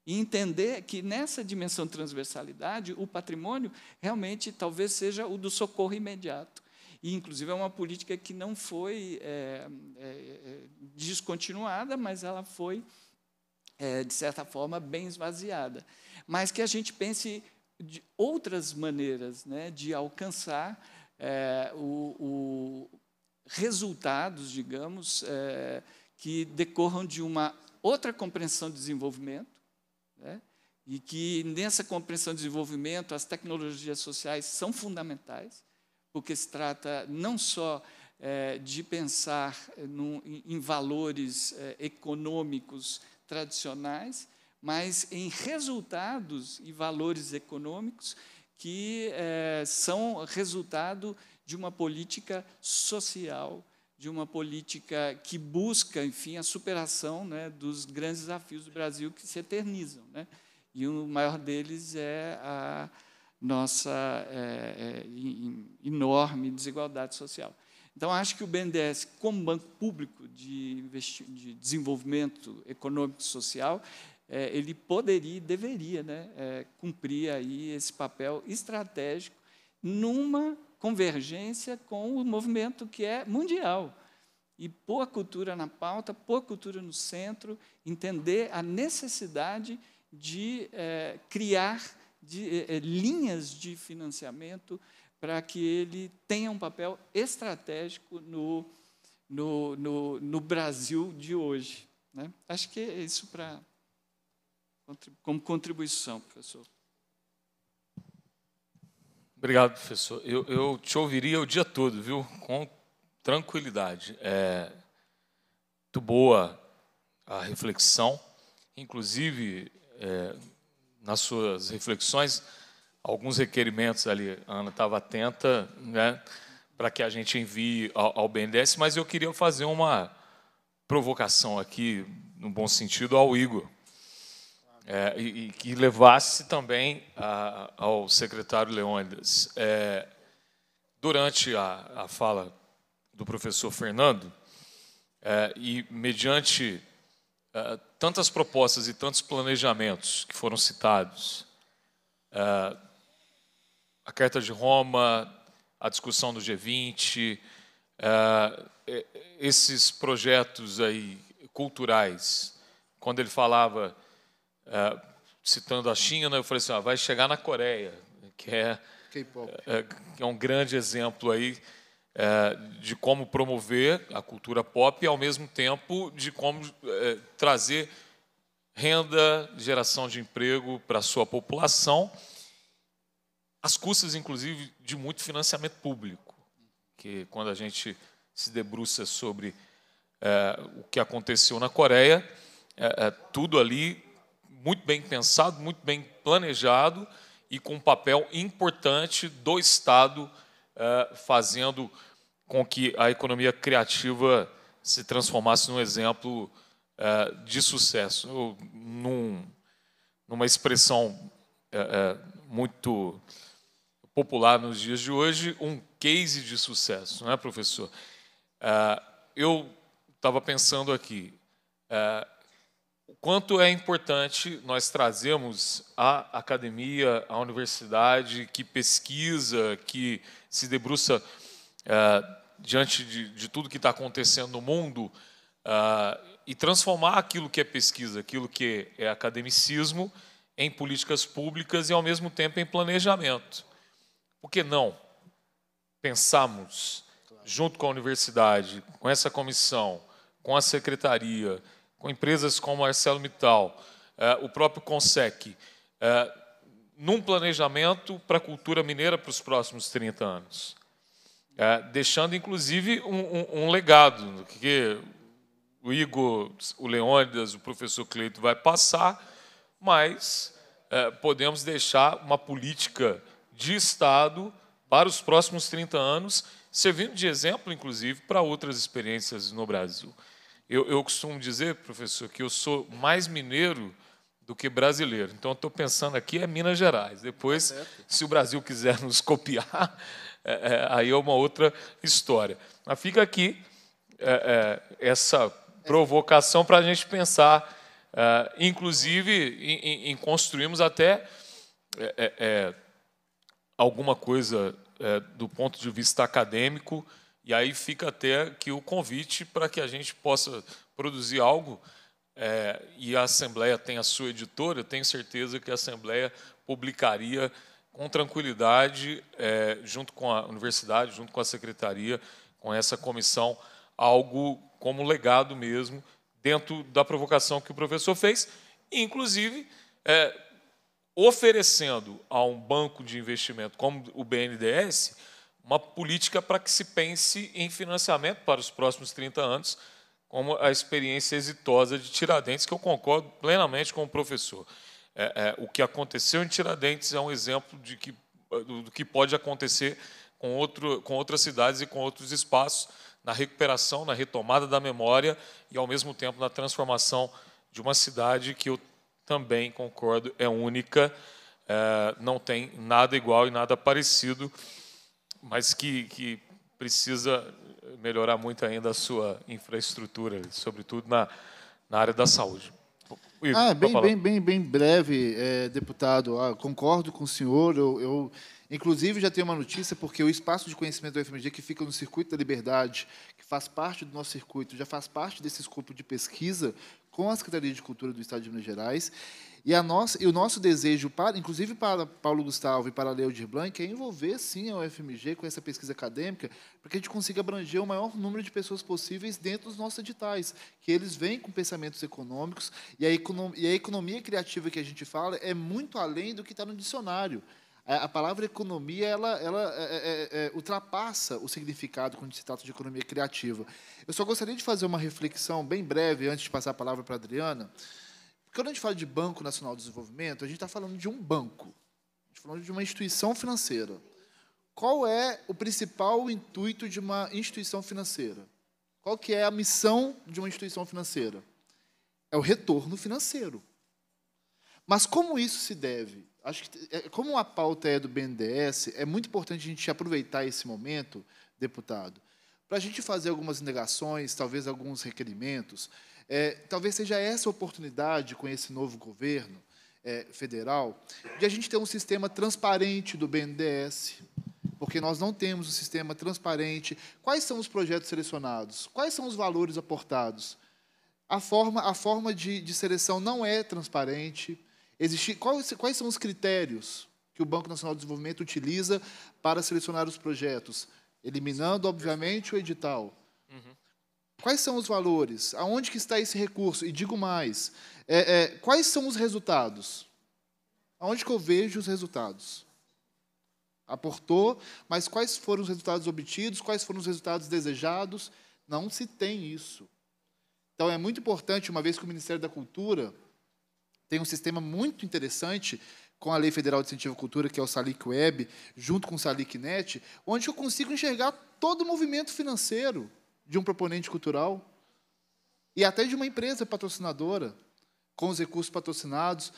E entender que nessa dimensão transversalidade, o patrimônio realmente talvez seja o do socorro imediato. E, inclusive, é uma política que não foi é, é, é, descontinuada, mas ela foi, é, de certa forma, bem esvaziada. Mas que a gente pense de outras maneiras né, de alcançar é, o, o resultados, digamos, é, que decorram de uma outra compreensão de desenvolvimento, né? E que nessa compreensão de desenvolvimento, as tecnologias sociais são fundamentais, porque se trata não só é, de pensar eh, em valores é, econômicos tradicionais, mas em resultados e valores econômicos que é, são resultado de uma política social de uma política que busca, enfim, a superação né, dos grandes desafios do Brasil que se eternizam. Né? E o maior deles é a nossa é, é, enorme desigualdade social. Então, acho que o BNDES, como banco público de, de desenvolvimento econômico e social, é, ele poderia e deveria né, é, cumprir aí esse papel estratégico numa convergência com o movimento que é mundial. E pôr a cultura na pauta, pôr a cultura no centro, entender a necessidade de eh, criar de, eh, eh, linhas de financiamento para que ele tenha um papel estratégico no, no, no, no Brasil de hoje. Né? Acho que é isso para como contribuição, professor. Obrigado, professor. Eu, eu, te ouviria o dia todo, viu? Com tranquilidade. É muito boa a reflexão. Inclusive, é, nas suas reflexões, alguns requerimentos ali, a Ana estava atenta, né? Para que a gente envie ao, ao BNDES, mas eu queria fazer uma provocação aqui, no bom sentido, ao Igor. É, e, e, que levasse também a, ao secretário Leônidas. É, durante a, a, fala do professor Fernando, é, e mediante é, tantas propostas e tantos planejamentos que foram citados, é, a Carta de Roma, a discussão do G20, é, esses projetos aí culturais, quando ele falava é, citando a China, né, eu falei assim, ah, vai chegar na Coreia, que é, é, é um grande exemplo aí é, de como promover a cultura pop e, ao mesmo tempo, de como é, trazer renda, geração de emprego para a sua população, às custas, inclusive, de muito financiamento público, que quando a gente se debruça sobre é, o que aconteceu na Coreia, é, é, tudo ali muito bem pensado, muito bem planejado e com um papel importante do Estado eh, fazendo com que a economia criativa se transformasse num exemplo eh, de sucesso. num, numa expressão eh, muito popular nos dias de hoje, um case de sucesso, não é, professor? eu estava pensando aqui, quanto é importante nós trazermos a academia, a universidade que pesquisa, que se debruça eh, diante de, de, tudo que está acontecendo no mundo eh, e transformar aquilo que é pesquisa, aquilo que é academicismo, em políticas públicas e, ao mesmo tempo, em planejamento. Por que não pensarmos, junto com a universidade, com essa comissão, com a secretaria, com empresas como a ArcelorMittal, eh, o próprio Consec, eh, num planejamento para a cultura mineira para os próximos 30 anos, eh, deixando inclusive um, um, um legado que o Igor, o Leônidas, o professor Cleito vai passar, mas podemos deixar uma política de Estado para os próximos 30 anos, servindo de exemplo, inclusive, para outras experiências no Brasil. Eu, eu costumo dizer, professor, que eu sou mais mineiro do que brasileiro. Então, estou pensando aqui é Minas Gerais. Depois, é se o Brasil quiser nos copiar, é, é, aí é uma outra história. Mas fica aqui é, é essa provocação para a gente pensar, é, inclusive, em, em, construirmos até alguma coisa do ponto de vista acadêmico e aí fica até que o convite para que a gente possa produzir algo é, e a Assembleia tem a sua editora, eu tenho certeza que a Assembleia publicaria com tranquilidade, é, junto com a universidade, junto com a secretaria, com essa comissão, algo como legado mesmo, dentro da provocação que o professor fez, inclusive é, oferecendo a um banco de investimento como o BNDES uma política para que se pense em financiamento para os próximos 30 anos, como a experiência exitosa de Tiradentes, que eu concordo plenamente com o professor. É, é, o que aconteceu em Tiradentes é um exemplo de que, do que pode acontecer com, outro, com outras cidades e com outros espaços na recuperação, na retomada da memória e, ao mesmo tempo, na transformação de uma cidade que eu também concordo é única, é, não tem nada igual e nada parecido mas que, que precisa melhorar muito ainda a sua infraestrutura, sobretudo na, na área da saúde. Igor, ah, bem, bem, bem, bem breve, é, deputado. Ah, concordo com o senhor. Eu, eu, inclusive, já tenho uma notícia, porque o espaço de conhecimento do UFMG, que fica no Circuito da Liberdade, que faz parte do nosso circuito, já faz parte desse escopo de pesquisa com a Secretaria de Cultura do Estado de Minas Gerais. E, a nossa, e o nosso desejo, para, inclusive para Paulo Gustavo e para Leodir Blanc, é envolver, sim, a UFMG com essa pesquisa acadêmica, para que a gente consiga abranger o maior número de pessoas possíveis dentro dos nossos editais, que eles vêm com pensamentos econômicos, e a, econom, e a economia criativa que a gente fala é muito além do que está no dicionário. A palavra economia, ela, ela é é, é, é, ultrapassa o significado quando se trata de economia criativa. Eu só gostaria de fazer uma reflexão bem breve, antes de passar a palavra para a Adriana, quando a gente fala de Banco Nacional de Desenvolvimento, a gente está falando de um banco. A gente está falando de uma instituição financeira. Qual é o principal intuito de uma instituição financeira? Qual que é a missão de uma instituição financeira? É o retorno financeiro. Mas como isso se deve? Acho que é, como a pauta é do BNDES, é muito importante a gente aproveitar esse momento, deputado, para a gente fazer algumas negações, talvez alguns requerimentos, é, talvez seja essa oportunidade com esse novo governo é, federal de a gente ter um sistema transparente do BNDES, porque nós não temos um sistema transparente. Quais são os projetos selecionados? Quais são os valores aportados? A forma, a forma de, de seleção não é transparente. Existe, quais, quais são os critérios que o Banco Nacional de Desenvolvimento utiliza para selecionar os projetos? Eliminando, obviamente, o edital. Uhum. Quais são os valores? Aonde que está esse recurso? E digo mais, é, é, quais são os resultados? Aonde que eu vejo os resultados? Aportou, mas quais foram os resultados obtidos? Quais foram os resultados desejados? Não se tem isso. Então, é muito importante, uma vez que o Ministério da Cultura tem um sistema muito interessante com a Lei Federal de Incentivo à Cultura, que é o Salic Web, junto com o Salic Net, onde eu consigo enxergar todo o movimento financeiro de um proponente cultural e até de uma empresa patrocinadora, com os recursos patrocinados.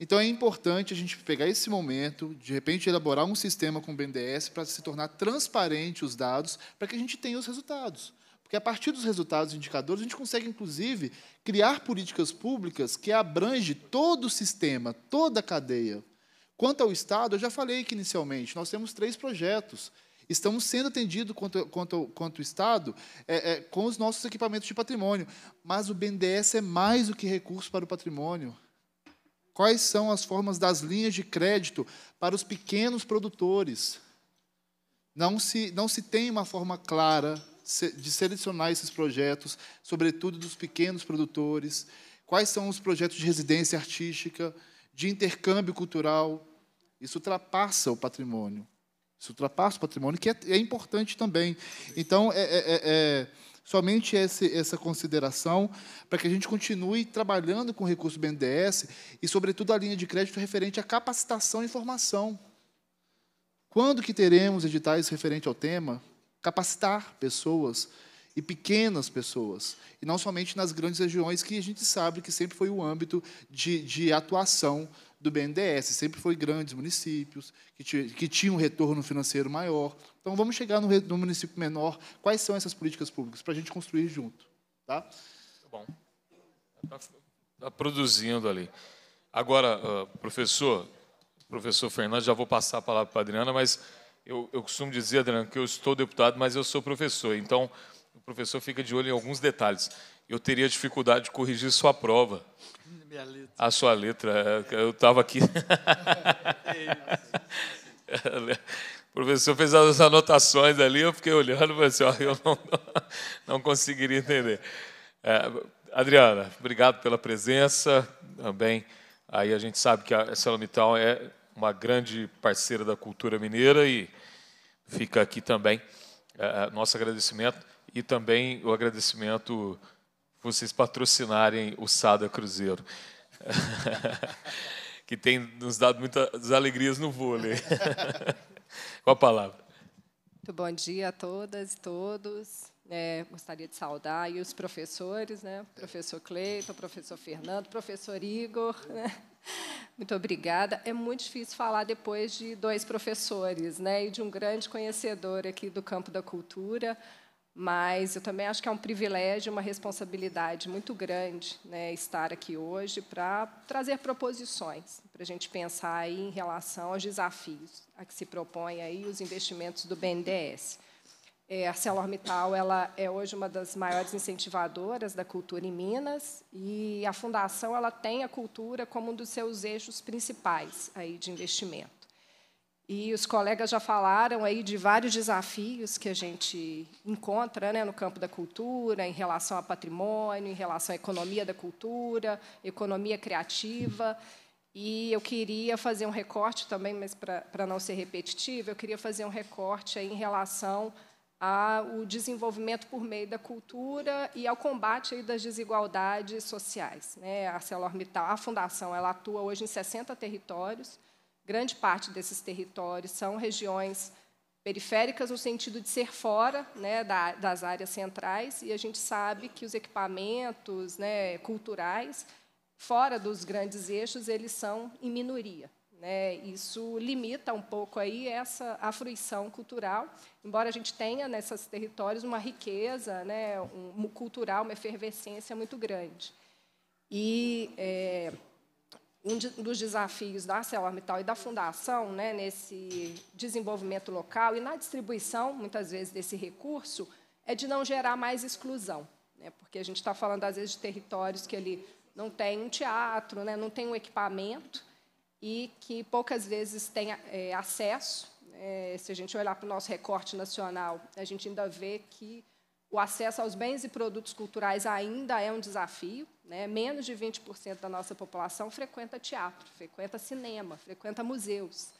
Então é importante a gente pegar esse momento, de repente elaborar um sistema com o BNDES para se tornar transparente os dados, para que a gente tenha os resultados. Porque a partir dos resultados indicadores, a gente consegue, inclusive, criar políticas públicas que abrange todo o sistema, toda a cadeia. Quanto ao Estado, eu já falei que inicialmente nós temos três projetos estamos sendo atendidos quanto, quanto, quanto Estado é, é, com os nossos equipamentos de patrimônio. Mas o BNDES é mais do que recurso para o patrimônio. Quais são as formas das linhas de crédito para os pequenos produtores? Não se, não se tem uma forma clara de selecionar esses projetos, sobretudo dos pequenos produtores. Quais são os projetos de residência artística, de intercâmbio cultural? Isso ultrapassa o patrimônio. Isso ultrapassa o patrimônio, que é, é importante também. Então, é é, é, é, somente esse, essa consideração para que a gente continue trabalhando com o recurso BNDES e, sobretudo, a linha de crédito referente à capacitação e formação. Quando que teremos editais referente ao tema? Capacitar pessoas e pequenas pessoas, e não somente nas grandes regiões que a gente sabe que sempre foi o âmbito de, de atuação do BNDES, sempre foi grandes municípios que, que tinham um retorno financeiro maior. Então, vamos chegar no, no município menor. Quais são essas políticas públicas para a gente construir junto? Tá? tá bom, está tá produzindo ali. Agora, ah, professor, professor Fernandes, já vou passar a palavra para a Adriana, mas eu, eu costumo dizer, Adriana, que eu estou deputado, mas eu sou professor. Então, o professor fica de olho em alguns detalhes. Eu teria dificuldade de corrigir sua prova, minha letra. A sua letra, é, eu estava aqui. o professor fez as anotações ali, eu fiquei olhando e falei assim, eu não, não conseguiria entender. É, Adriana, obrigado pela presença também. Aí a gente sabe que a Salomital é uma grande parceira da cultura mineira e fica aqui também é, é nosso agradecimento e também o agradecimento vocês patrocinarem o Sada Cruzeiro. que tem nos dado muitas alegrias no vôlei. Com a palavra. Muito bom dia a todas e todos. É, gostaria de saudar os professores, né? professor Cleiton, professor Fernando, professor Igor. Né? Muito obrigada. É muito difícil falar depois de dois professores né? e de um grande conhecedor aqui do campo da cultura mas eu também acho que é um privilégio, uma responsabilidade muito grande né, estar aqui hoje para trazer proposições, para a gente pensar aí em relação aos desafios a que se propõem aí os investimentos do BNDES. É, a ArcelorMittal ela é hoje uma das maiores incentivadoras da cultura em Minas e a fundação ela tem a cultura como um dos seus eixos principais aí de investimento. E os colegas já falaram aí de vários desafios que a gente encontra né, no campo da cultura, em relação a patrimônio, em relação à economia da cultura, economia criativa. E eu queria fazer um recorte também, mas para não ser repetitivo, eu queria fazer um recorte aí em relação ao desenvolvimento por meio da cultura e ao combate aí das desigualdades sociais. Né? A Celormital, a Fundação, ela atua hoje em 60 territórios, grande parte desses territórios são regiões periféricas no sentido de ser fora né, da, das áreas centrais, e a gente sabe que os equipamentos né, culturais, fora dos grandes eixos, eles são em minoria. Né? Isso limita um pouco aí essa a fruição cultural, embora a gente tenha nesses territórios uma riqueza né, um, um cultural, uma efervescência muito grande. E... É, um dos desafios da ArcelorMittal e da Fundação né, nesse desenvolvimento local e na distribuição, muitas vezes, desse recurso, é de não gerar mais exclusão. Né, porque a gente está falando, às vezes, de territórios que ele não tem um teatro, né, não tem um equipamento e que poucas vezes tem é, acesso. É, se a gente olhar para o nosso recorte nacional, a gente ainda vê que o acesso aos bens e produtos culturais ainda é um desafio. Né? Menos de 20% da nossa população frequenta teatro, frequenta cinema, frequenta museus.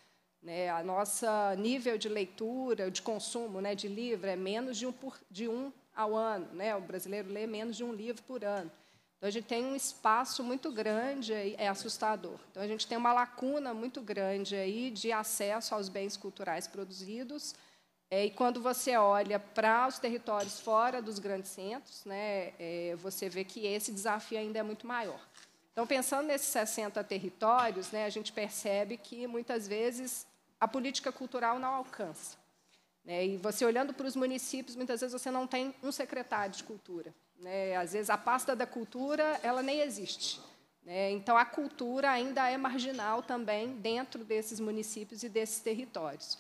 Né? A nossa nível de leitura, de consumo né, de livro é menos de um, por, de um ao ano. Né? O brasileiro lê menos de um livro por ano. Então, a gente tem um espaço muito grande, é assustador. Então, a gente tem uma lacuna muito grande aí de acesso aos bens culturais produzidos, é, e quando você olha para os territórios fora dos grandes centros, né, é, você vê que esse desafio ainda é muito maior. Então, pensando nesses 60 territórios, né, a gente percebe que muitas vezes a política cultural não alcança. Né, e você olhando para os municípios, muitas vezes você não tem um secretário de cultura. Né, às vezes a pasta da cultura ela nem existe. Né, então a cultura ainda é marginal também dentro desses municípios e desses territórios.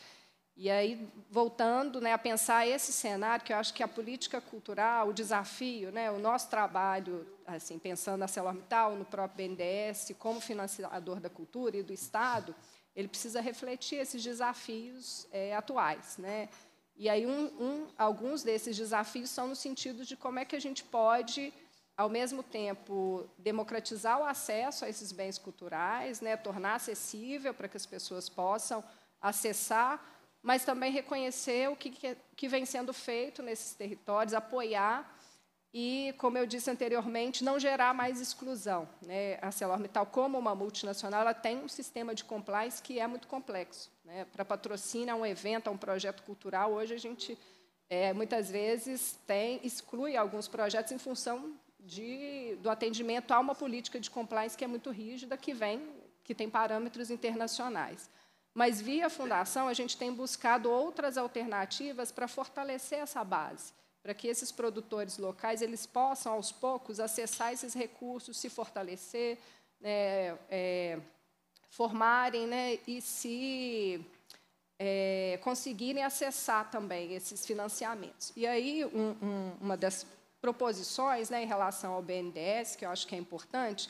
E aí, voltando né, a pensar esse cenário, que eu acho que a política cultural, o desafio, né, o nosso trabalho, assim, pensando na Celormital, no próprio BNDES, como financiador da cultura e do Estado, ele precisa refletir esses desafios é, atuais. Né? E aí, um, um, alguns desses desafios são no sentido de como é que a gente pode, ao mesmo tempo, democratizar o acesso a esses bens culturais, né, tornar acessível para que as pessoas possam acessar mas também reconhecer o que, que vem sendo feito nesses territórios, apoiar e, como eu disse anteriormente, não gerar mais exclusão. Né? A Celormital, como uma multinacional, ela tem um sistema de compliance que é muito complexo. Né? Para patrocinar um evento, um projeto cultural, hoje a gente, é, muitas vezes, tem, exclui alguns projetos em função de, do atendimento a uma política de compliance que é muito rígida, que vem, que tem parâmetros internacionais. Mas, via fundação, a gente tem buscado outras alternativas para fortalecer essa base, para que esses produtores locais eles possam, aos poucos, acessar esses recursos, se fortalecer, né, é, formarem né, e se é, conseguirem acessar também esses financiamentos. E aí, um, um, uma das proposições né, em relação ao BNDES, que eu acho que é importante,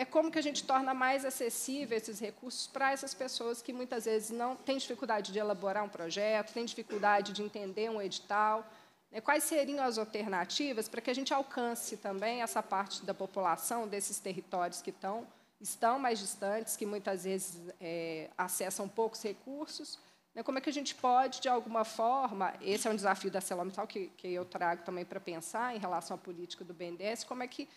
é como que a gente torna mais acessível esses recursos para essas pessoas que muitas vezes não têm dificuldade de elaborar um projeto, têm dificuldade de entender um edital. Né? Quais seriam as alternativas para que a gente alcance também essa parte da população desses territórios que estão, estão mais distantes, que muitas vezes é, acessam poucos recursos? Né? Como é que a gente pode, de alguma forma, esse é um desafio da Celomital que, que eu trago também para pensar em relação à política do BNDES, como é que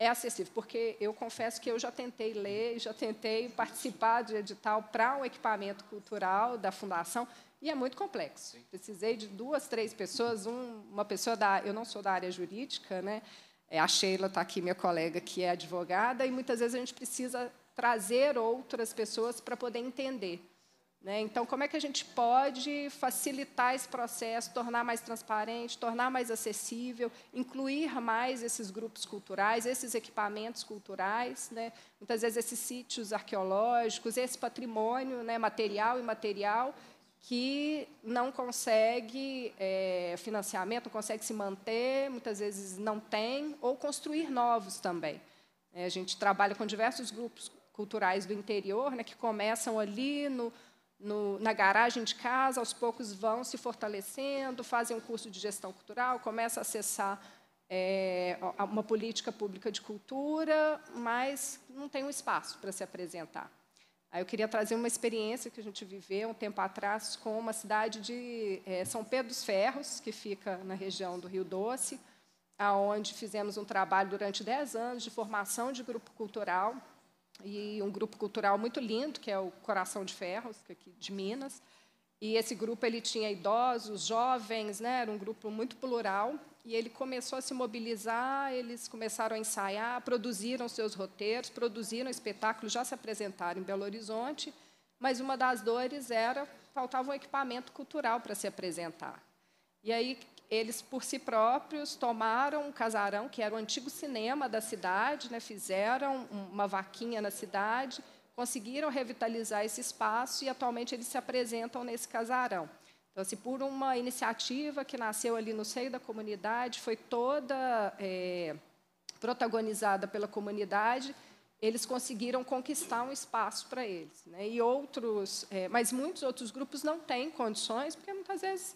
é acessível, porque eu confesso que eu já tentei ler, já tentei participar de edital para um equipamento cultural da fundação e é muito complexo. Sim. Precisei de duas, três pessoas, um, uma pessoa da, eu não sou da área jurídica, né? É, a Sheila está aqui, minha colega, que é advogada, e muitas vezes a gente precisa trazer outras pessoas para poder entender. Né? Então, como é que a gente pode facilitar esse processo, tornar mais transparente, tornar mais acessível, incluir mais esses grupos culturais, esses equipamentos culturais, né? muitas vezes esses sítios arqueológicos, esse patrimônio né, material e imaterial que não consegue é, financiamento, não consegue se manter, muitas vezes não tem, ou construir novos também. É, a gente trabalha com diversos grupos culturais do interior, né, que começam ali no, no, na garagem de casa, aos poucos vão se fortalecendo, fazem um curso de gestão cultural, começam a acessar é, uma política pública de cultura, mas não tem um espaço para se apresentar. Aí eu queria trazer uma experiência que a gente viveu um tempo atrás com uma cidade de é, São Pedro dos Ferros, que fica na região do Rio Doce, aonde fizemos um trabalho durante 10 anos de formação de grupo cultural e um grupo cultural muito lindo, que é o Coração de Ferros, é aqui de Minas. E esse grupo ele tinha idosos, jovens, né? era um grupo muito plural. E ele começou a se mobilizar, eles começaram a ensaiar, produziram seus roteiros, produziram espetáculos, já se apresentaram em Belo Horizonte. Mas uma das dores era faltava um equipamento cultural para se apresentar. E aí eles, por si próprios, tomaram um casarão, que era o antigo cinema da cidade, né, fizeram uma vaquinha na cidade, conseguiram revitalizar esse espaço e, atualmente, eles se apresentam nesse casarão. Então, assim, por uma iniciativa que nasceu ali no seio da comunidade, foi toda é, protagonizada pela comunidade, eles conseguiram conquistar um espaço para eles. Né? E outros, é, mas muitos outros grupos não têm condições, porque muitas vezes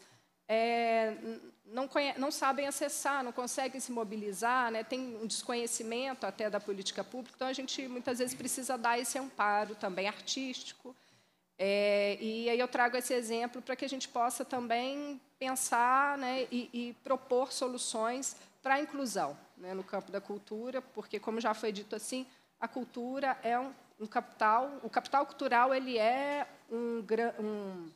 é, não, não, sabem acessar, não conseguem se mobilizar, né? tem um desconhecimento até da política pública, então a gente muitas vezes precisa dar esse amparo também artístico. É, e aí eu trago esse exemplo para que a gente possa também pensar né, e, e, propor soluções para a inclusão né, no campo da cultura, porque, como já foi dito assim, a cultura é um, um capital, o capital cultural ele é um, um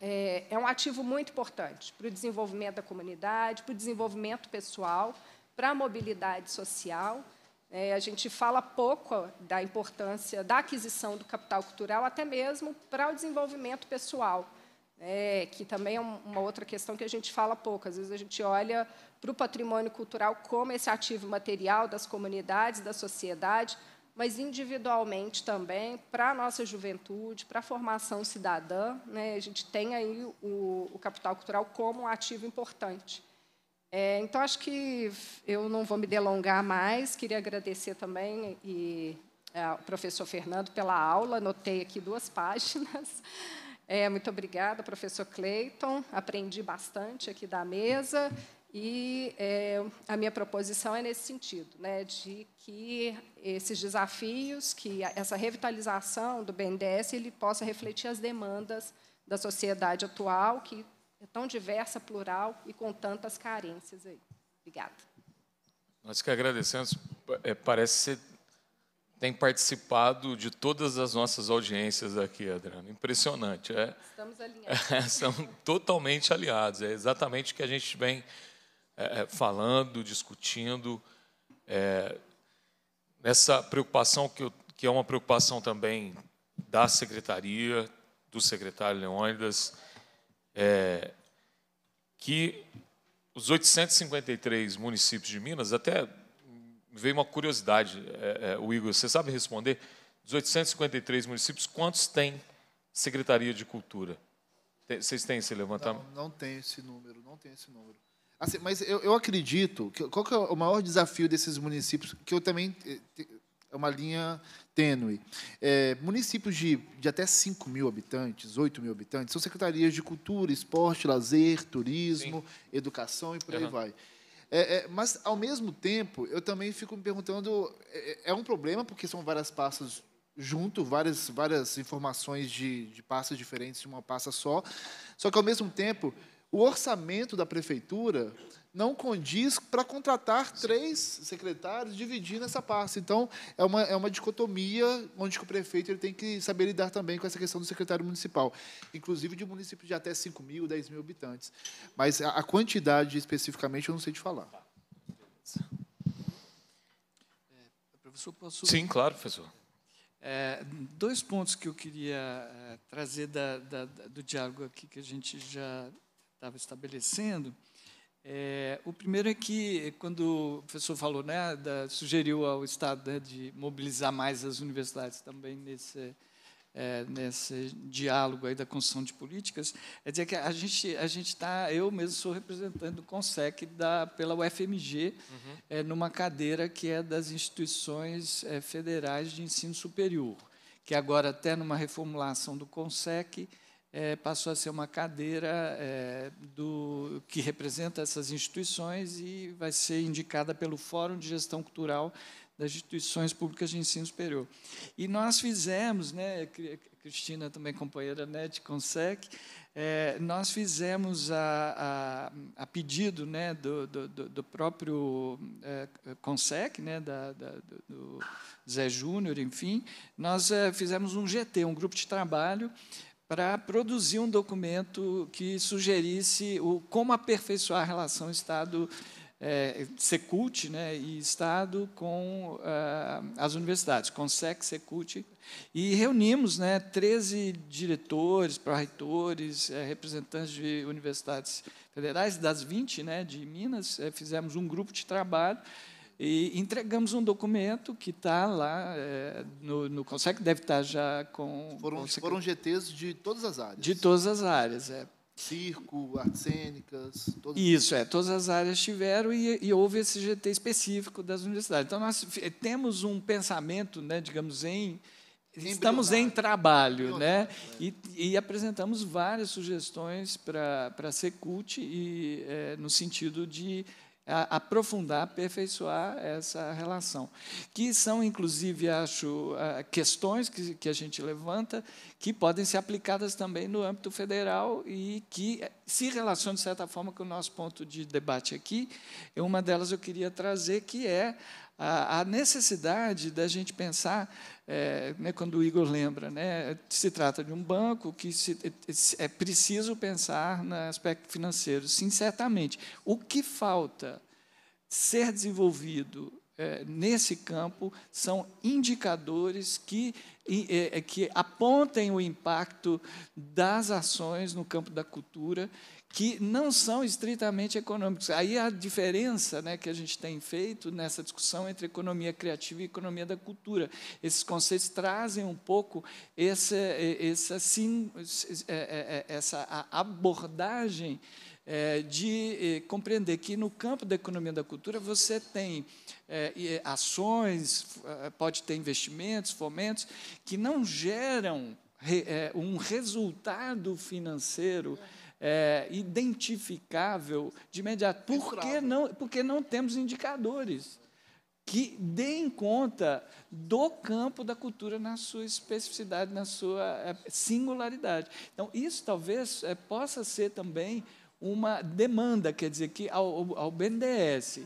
é, é um ativo muito importante para o desenvolvimento da comunidade, para o desenvolvimento pessoal, para a mobilidade social. É, a gente fala pouco da importância da aquisição do capital cultural, até mesmo para o desenvolvimento pessoal, é, que também é uma outra questão que a gente fala pouco. Às vezes a gente olha para o patrimônio cultural como esse ativo material das comunidades, da sociedade, mas individualmente também, para a nossa juventude, para a formação cidadã. Né, a gente tem aí o, o capital cultural como um ativo importante. É, então, acho que eu não vou me delongar mais. Queria agradecer também e, é, ao professor Fernando pela aula. Anotei aqui duas páginas. É, muito obrigada, professor Cleiton. Aprendi bastante aqui da mesa. E é, a minha proposição é nesse sentido, né, de que esses desafios, que essa revitalização do BNDES, ele possa refletir as demandas da sociedade atual, que é tão diversa, plural e com tantas carências aí. Obrigada. Nós que agradecemos. É, parece que você tem participado de todas as nossas audiências aqui, Adriano. Impressionante. É, Estamos alinhados. É, são totalmente aliados. É exatamente o que a gente vem é, é, falando, discutindo, é, nessa preocupação que, eu, que, é uma preocupação também da secretaria, do secretário Leônidas, é, que os 853 municípios de Minas, até veio uma curiosidade, é, é, o Igor, você sabe responder? Dos 853 municípios, quantos têm Secretaria de Cultura? Vocês têm esse levantamento? Não, não tem esse número, não tem esse número. Assim, mas eu, eu acredito. Que, qual que é o maior desafio desses municípios? Que eu também. Eh, é uma linha tênue. É, municípios de, de até 5 mil habitantes, 8 mil habitantes, são secretarias de cultura, esporte, lazer, turismo, Sim. educação e por uhum. aí vai. É, é, mas, ao mesmo tempo, eu também fico me perguntando: é, é, é, um problema, porque são várias pastas junto, várias, várias informações de, de pastas diferentes de uma pasta só, só que, ao mesmo tempo o orçamento da prefeitura não condiz para contratar três secretários dividindo essa pasta. Então, é uma, é uma dicotomia onde o prefeito ele tem que saber lidar também com essa questão do secretário municipal, inclusive de municípios de até 5 mil, 10 mil habitantes. Mas a, a quantidade especificamente eu não sei te falar. É, professor, posso... Sim, claro, professor. É, dois pontos que eu queria é, trazer da, da, do diálogo aqui que a gente já estava estabelecendo. É, o primeiro é que, quando o professor falou, né, da, sugeriu ao Estado né, de mobilizar mais as universidades também nesse, é, nesse diálogo aí da construção de políticas, é dizer que a gente a gente está, eu mesmo sou representante do CONSEC da, pela UFMG, uhum. é, numa cadeira que é das instituições é, federais de ensino superior, que agora até numa reformulação do CONSEC é, passou a ser uma cadeira é, do, que representa essas instituições e vai ser indicada pelo Fórum de Gestão Cultural das Instituições Públicas de Ensino Superior. E nós fizemos, né, Cristina também é companheira né, de Consec, é, nós fizemos a, a, a pedido né, do, do, do, próprio é, Consec, né, da, da do Zé Júnior, enfim, nós é, fizemos um GT, um grupo de trabalho, para produzir um documento que sugerisse o, como aperfeiçoar a relação Estado, é, Secult né, e Estado com ah, as universidades, com Sec Secult. E reunimos né, 13 diretores, pró-reitores, é, eh, representantes de universidades federais, das 20 né, de Minas, é, fizemos um grupo de trabalho e entregamos um documento que está lá é, no, no Consec, deve estar tá já com. Foram, com foram GTs de todas as áreas. De todas as áreas, é. Circo, artes cênicas. Todas Isso, é. Todas as áreas tiveram e, e, houve esse GT específico das universidades. Então, nós eh, temos um pensamento, né, digamos, em. Estamos em trabalho, né? É. E, e, apresentamos várias sugestões para a Secult e é, no sentido de aprofundar, aperfeiçoar essa relação. Que são, inclusive, acho, ah, questões que, que a gente levanta que podem ser aplicadas também no âmbito federal e que eh, se relacionam, de certa forma, com o nosso ponto de debate aqui. Uma delas eu queria trazer, que é a necessidade da gente pensar é, né, quando o Igor lembra, né, se trata de um banco que se, é, é preciso pensar no aspecto financeiro, sim, certamente. O que falta ser desenvolvido é, nesse campo são indicadores que, é, é, que apontem o impacto das ações no campo da cultura que não são estritamente econômicos. Aí a diferença né, que a gente tem feito nessa discussão entre economia criativa e economia da cultura. Esses conceitos trazem um pouco essa, eh, essa, sim, eh, eh, essa abordagem de compreender que no campo da economia da cultura você tem ações, pode ter investimentos, fomentos, que não geram um resultado financeiro é, identificável de imediato. Porque não, porque não temos indicadores que deem conta do campo da cultura na sua especificidade, na sua é, singularidade. Então, isso talvez é, possa ser também uma demanda, quer dizer, que ao, ao BNDES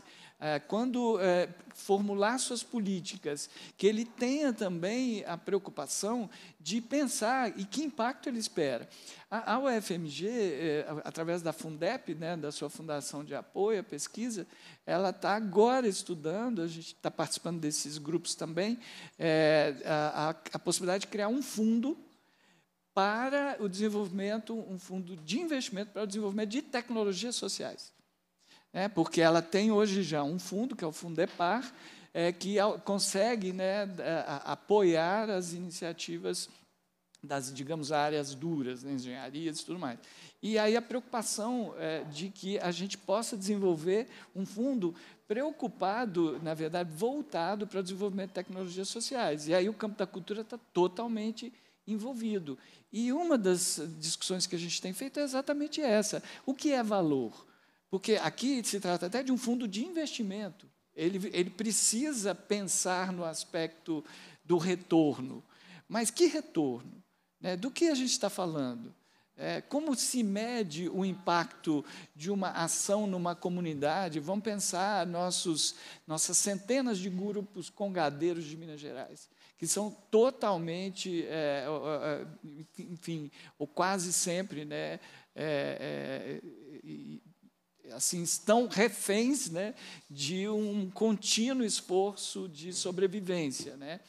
é, quando é, formular suas políticas, que ele tenha também a preocupação de pensar e que impacto ele espera. A, UFMG, é, através da Fundep, né, da sua Fundação de Apoio à Pesquisa, ela está agora estudando, a gente está participando desses grupos também, é, a, a possibilidade de criar um fundo para o desenvolvimento, um fundo de investimento para o desenvolvimento de tecnologias sociais. É, porque ela tem hoje já um fundo, que é o Fundepar, é, que consegue né, é, apoiar as iniciativas das, digamos, áreas duras, né, engenharias e tudo mais. E aí a preocupação é, de que a gente possa desenvolver um fundo preocupado, na verdade, voltado para o desenvolvimento de tecnologias sociais. E aí o campo da cultura está totalmente envolvido. E uma das discussões que a gente tem feito é exatamente essa. O que é valor? Porque aqui se trata até de um fundo de investimento. Ele, ele precisa pensar no aspecto do retorno. Mas que retorno? Né? Do que a gente está falando? É, como se mede o impacto de uma ação numa comunidade? Vamos pensar nossos, nossas centenas de grupos congadeiros de Minas Gerais, que são totalmente, é, é enfim, ou quase sempre, né, é, é e, assim, estão reféns né, de um contínuo esforço de sobrevivência. Né?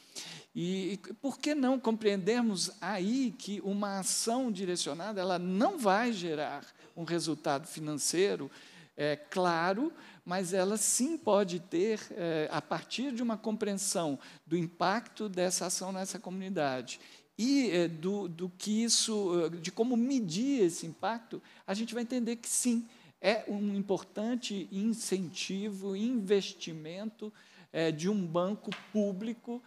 E, e por que não compreendermos aí que uma ação direcionada ela não vai gerar um resultado financeiro é, claro, mas ela sim pode ter, é, a partir de uma compreensão do impacto dessa ação nessa comunidade e é, do, do que isso, de como medir esse impacto, a gente vai entender que sim, é um importante incentivo, investimento é, de um banco público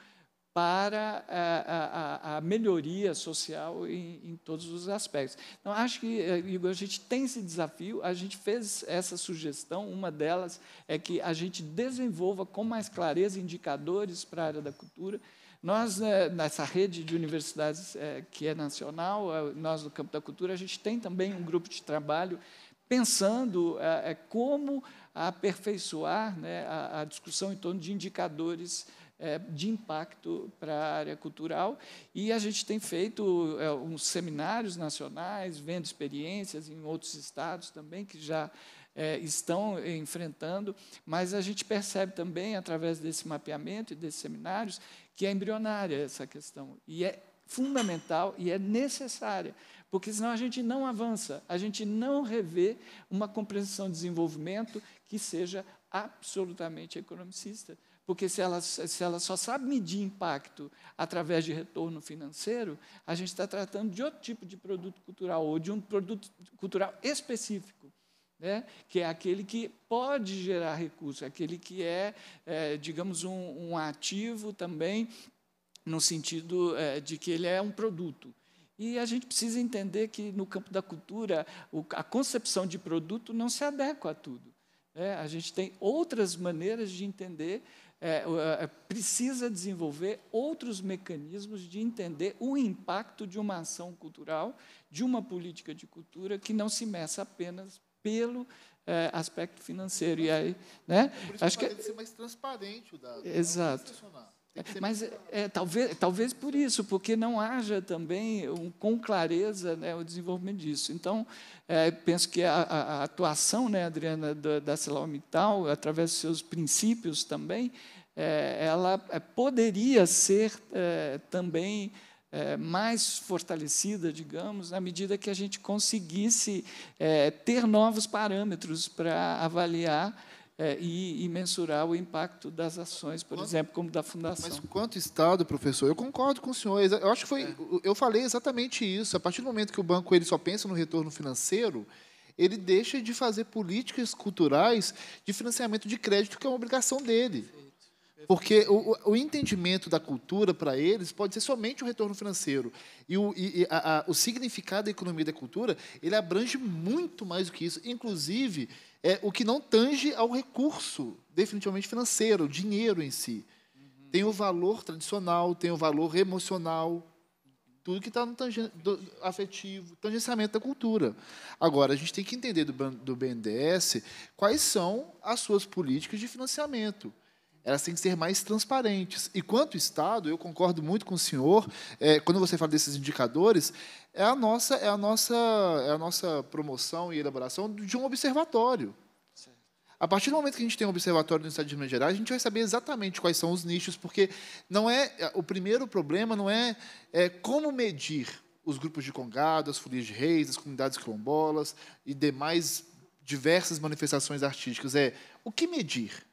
para é, a, a, a melhoria social em, em, todos os aspectos. Então, acho que, é, Igor, a gente tem esse desafio, a gente fez essa sugestão, uma delas é que a gente desenvolva com mais clareza indicadores para a área da cultura, nós, é, nessa rede de universidades que é nacional, nós do campo da cultura, a gente tem também um grupo de trabalho pensando é, é, como aperfeiçoar né, a, a, discussão em torno de indicadores é, de impacto para a área cultural. E a gente tem feito é, uns seminários nacionais, vendo experiências em outros estados também, que já é, estão enfrentando, mas a gente percebe também, através desse mapeamento e desses seminários, que é embrionária essa questão. E é fundamental e é necessária porque senão a gente não avança, a gente não revê uma compreensão de desenvolvimento que seja absolutamente economicista. Porque se ela, se ela só sabe medir impacto através de retorno financeiro, a gente está tratando de outro tipo de produto cultural, ou de um produto cultural específico. Né? que é aquele que pode gerar recurso, aquele que é, é digamos, um, um, ativo também, no sentido é, de que ele é um produto. E a gente precisa entender que, no campo da cultura, a concepção de produto não se adequa a tudo. É, a gente tem outras maneiras de entender, é, é, precisa desenvolver outros mecanismos de entender o impacto de uma ação cultural, de uma política de cultura que não se meça apenas pelo é, aspecto financeiro. E aí, né? Por isso Acho que, que... ser mais transparente o dado. Né? Exato. Não é é Mas é, talvez, talvez por isso, porque não haja também um, com clareza né, o desenvolvimento disso. Então, é, penso que a, a, atuação, né, Adriana, da, da Celalmital, através dos seus princípios também, é, ela é, poderia ser é, também mais fortalecida, digamos, na medida que a gente conseguisse ter novos parâmetros para avaliar é, e, e, mensurar o impacto das ações, por quanto, exemplo, como da fundação. Mas quanto Estado, professor, eu concordo com o senhor. Eu acho que foi, é. eu falei exatamente isso. A partir do momento que o banco ele só pensa no retorno financeiro, ele deixa de fazer políticas culturais de financiamento de crédito, que é uma obrigação dele. Porque o, o, entendimento da cultura para eles pode ser somente o retorno financeiro. E, o, e a, a, o significado da economia da cultura ele abrange muito mais do que isso. Inclusive, é, o que não tange ao recurso, definitivamente financeiro, o dinheiro em si. Uhum. Tem o valor tradicional, tem o valor emocional, tudo que está no tangen, do, afetivo, tangenciamento da cultura. Agora, a gente tem que entender do, do BNDES quais são as suas políticas de financiamento elas têm que ser mais transparentes. E quanto Estado, eu concordo muito com o senhor, é, quando você fala desses indicadores, é a nossa, é a nossa, é a nossa promoção e elaboração de um observatório. A partir do momento que a gente tem um observatório no Estado de Minas Gerais, a gente vai saber exatamente quais são os nichos, porque não é o primeiro problema não é, é como medir os grupos de congado, as folias de reis, as comunidades quilombolas e demais diversas manifestações artísticas. É o que medir?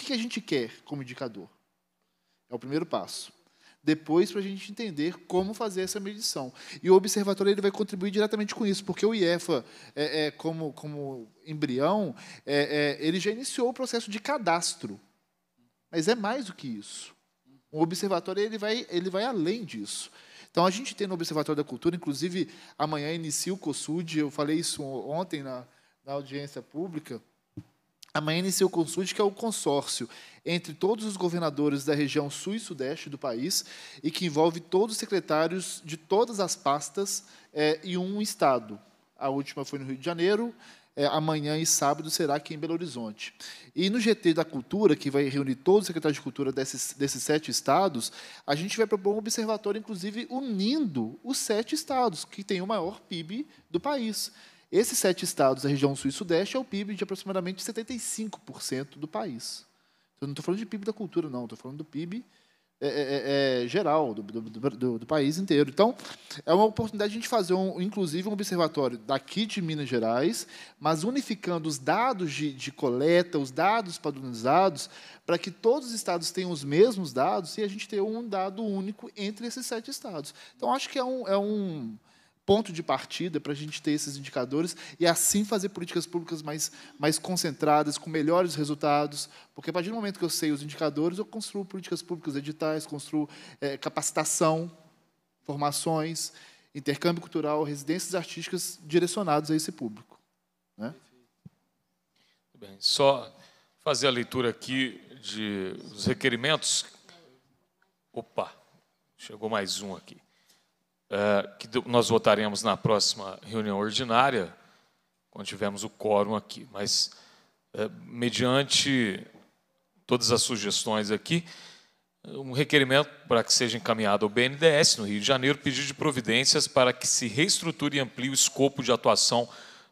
O que a gente quer como indicador? É o primeiro passo. Depois, para a gente entender como fazer essa medição. E o observatório ele vai contribuir diretamente com isso, porque o IEFA, é, é como, como embrião, é, é, ele já iniciou o processo de cadastro. Mas é mais do que isso. O observatório ele vai, ele vai além disso. Então, a gente tem no Observatório da Cultura, inclusive, amanhã inicia o COSUD, eu falei isso ontem na, na audiência pública, Amanhã inicia o Consult, que é o consórcio entre todos os governadores da região sul e sudeste do país e que envolve todos os secretários de todas as pastas é, e um estado. A última foi no Rio de Janeiro, é, amanhã e sábado será aqui em Belo Horizonte. E no GT da Cultura, que vai reunir todos os secretários de Cultura desses, desses sete estados, a gente vai propor um observatório, inclusive, unindo os sete estados, que têm o maior PIB do país. Esses sete estados da região sul e sudeste é o PIB de aproximadamente 75% do país. Então, não estou falando de PIB da cultura, não. Estou falando do PIB é, é, é, é, geral, do, do, do, do, país inteiro. Então, é uma oportunidade de a gente fazer, um, inclusive, um observatório daqui de Minas Gerais, mas unificando os dados de, de coleta, os dados padronizados, para que todos os estados tenham os mesmos dados e a gente tenha um dado único entre esses sete estados. Então, acho que é um. É um ponto de partida para a gente ter esses indicadores e assim fazer políticas públicas mais, mais concentradas, com melhores resultados, porque a partir do momento que eu sei os indicadores, eu construo políticas públicas editais, construo é, capacitação, formações, intercâmbio cultural, residências artísticas direcionados a esse público. Né? Bem, só fazer a leitura aqui de, dos requerimentos. Opa, chegou mais um aqui. Eh, que nós votaremos na próxima reunião ordinária, quando tivermos o quórum aqui. Mas, eh, mediante todas as sugestões aqui, um requerimento para que seja encaminhado ao BNDES, no Rio de Janeiro, pedido de providências para que se reestruture e amplie o escopo de atuação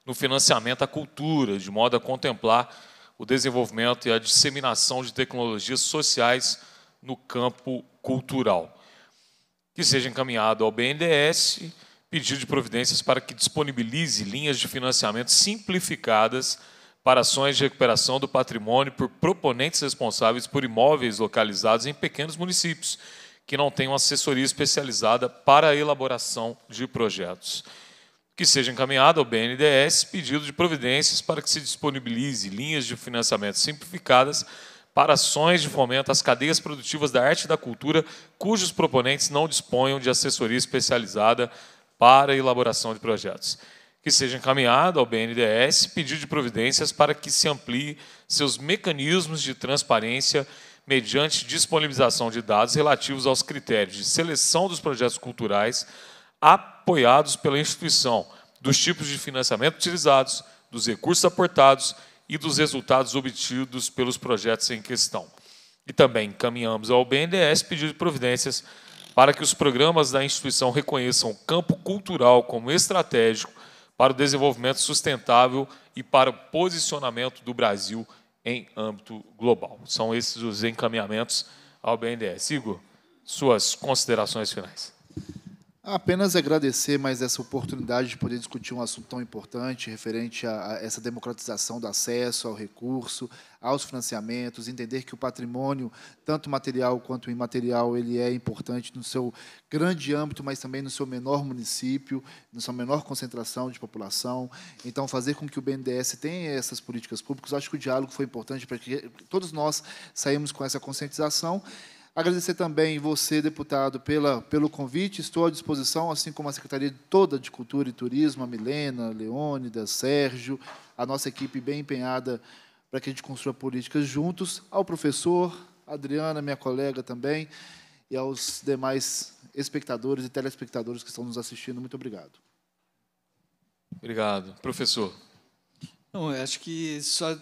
no financiamento à cultura, de modo a contemplar o desenvolvimento e a disseminação de tecnologias sociais no campo cultural que seja encaminhado ao BNDES pedido de providências para que disponibilize linhas de financiamento simplificadas para ações de recuperação do patrimônio por proponentes responsáveis por imóveis localizados em pequenos municípios que não tenham assessoria especializada para a elaboração de projetos. Que seja encaminhado ao BNDES pedido de providências para que se disponibilize linhas de financiamento simplificadas para ações de fomento às cadeias produtivas da arte e da cultura, cujos proponentes não disponham de assessoria especializada para elaboração de projetos. Que seja encaminhado ao BNDES pedido de providências para que se amplie seus mecanismos de transparência mediante disponibilização de dados relativos aos critérios de seleção dos projetos culturais apoiados pela instituição, dos tipos de financiamento utilizados, dos recursos aportados e dos resultados obtidos pelos projetos em questão. E também encaminhamos ao BNDES pedido de providências para que os programas da instituição reconheçam o campo cultural como estratégico para o desenvolvimento sustentável e para o posicionamento do Brasil em âmbito global. São esses os encaminhamentos ao BNDES. Igor, suas considerações finais. Apenas agradecer mais essa oportunidade de poder discutir um assunto tão importante referente a, essa democratização do acesso ao recurso, aos financiamentos, entender que o patrimônio, tanto material quanto imaterial, ele é importante no seu grande âmbito, mas também no seu menor município, na sua menor concentração de população. Então, fazer com que o BNDES tenha essas políticas públicas, acho que o diálogo foi importante para que todos nós saímos com essa conscientização. Agradecer também você, deputado, pela, pelo convite. Estou à disposição, assim como a Secretaria toda de Cultura e Turismo, a Milena, a Leônida, Sérgio, a nossa equipe bem empenhada para que a gente construa políticas juntos, ao professor, Adriana, minha colega também, e aos demais espectadores e telespectadores que estão nos assistindo. Muito obrigado. Obrigado. Professor. Não, acho que só eh,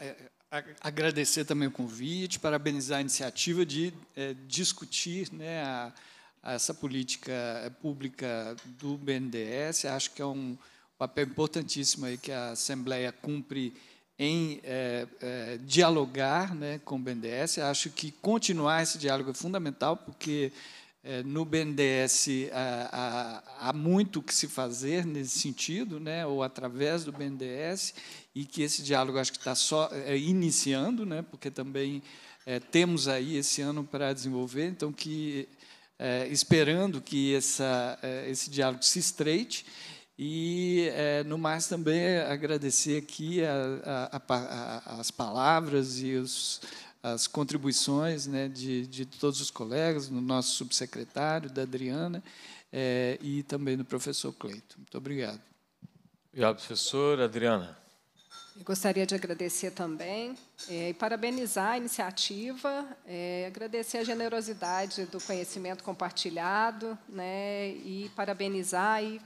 eh, agradecer também o convite, parabenizar a iniciativa de é, discutir né, a, a essa política é, pública do BNDES. Acho que é um papel importantíssimo aí que a Assembleia cumpre em é, é, dialogar né, com o BNDES. Acho que continuar esse diálogo é fundamental, porque é, no BNDES há, muito o muito que se fazer nesse sentido, né, ou através do BNDES, e que esse diálogo acho que está só é, iniciando, né, porque também é, temos aí esse ano para desenvolver, então que esperando que essa, esse diálogo se estreite e, no mais, também agradecer aqui a, a, a, as palavras e os, as contribuições né, de, de todos os colegas, do nosso subsecretário, da Adriana, é, e também do professor Cleito. Muito obrigado. Obrigado, professor. Adriana. Eu gostaria de agradecer também é, e parabenizar a iniciativa, é, agradecer a generosidade do conhecimento compartilhado né, e parabenizar e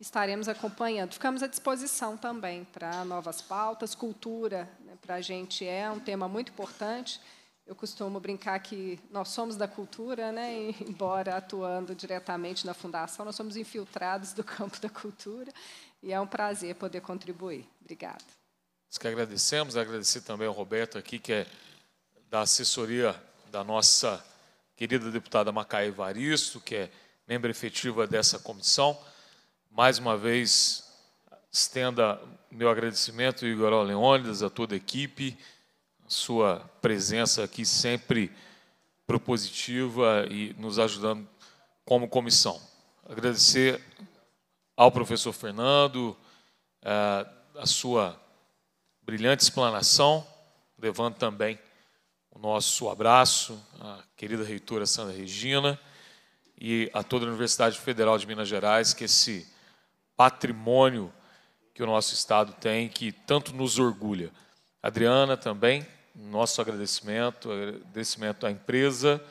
estaremos acompanhando. Ficamos à disposição também para novas pautas, cultura né? Para a gente é um tema muito importante. Eu costumo brincar que nós somos da cultura, né? embora atuando diretamente na fundação, nós somos infiltrados do campo da cultura e é um prazer poder contribuir. Obrigada. Nós que agradecemos, agradecer também ao Roberto aqui, que é da assessoria da nossa querida deputada Macaé Varisto, que é membro efetiva dessa comissão. Mais uma vez, Estenda meu agradecimento, Igor Leônidas, a toda a equipe, a sua presença aqui sempre propositiva e nos ajudando como comissão. Agradecer ao professor Fernando, eh, a sua brilhante explanação, levando também o nosso abraço à querida reitora Sandra Regina e a toda a Universidade Federal de Minas Gerais, que esse patrimônio que o nosso Estado tem, que tanto nos orgulha. Adriana também, nosso agradecimento, agradecimento à empresa,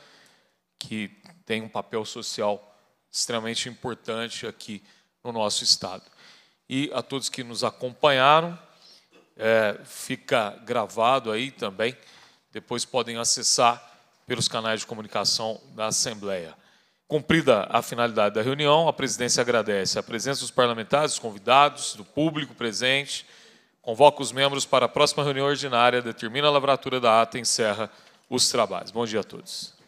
que tem um papel social extremamente importante aqui no nosso Estado. E a todos que nos acompanharam, é, fica gravado aí também, depois podem acessar pelos canais de comunicação da Assembleia. Cumprida a finalidade da reunião, a presidência agradece a presença dos parlamentares, convidados, do público presente, convoca os membros para a próxima reunião ordinária, determina a lavratura da ata e encerra os trabalhos. Bom dia a todos.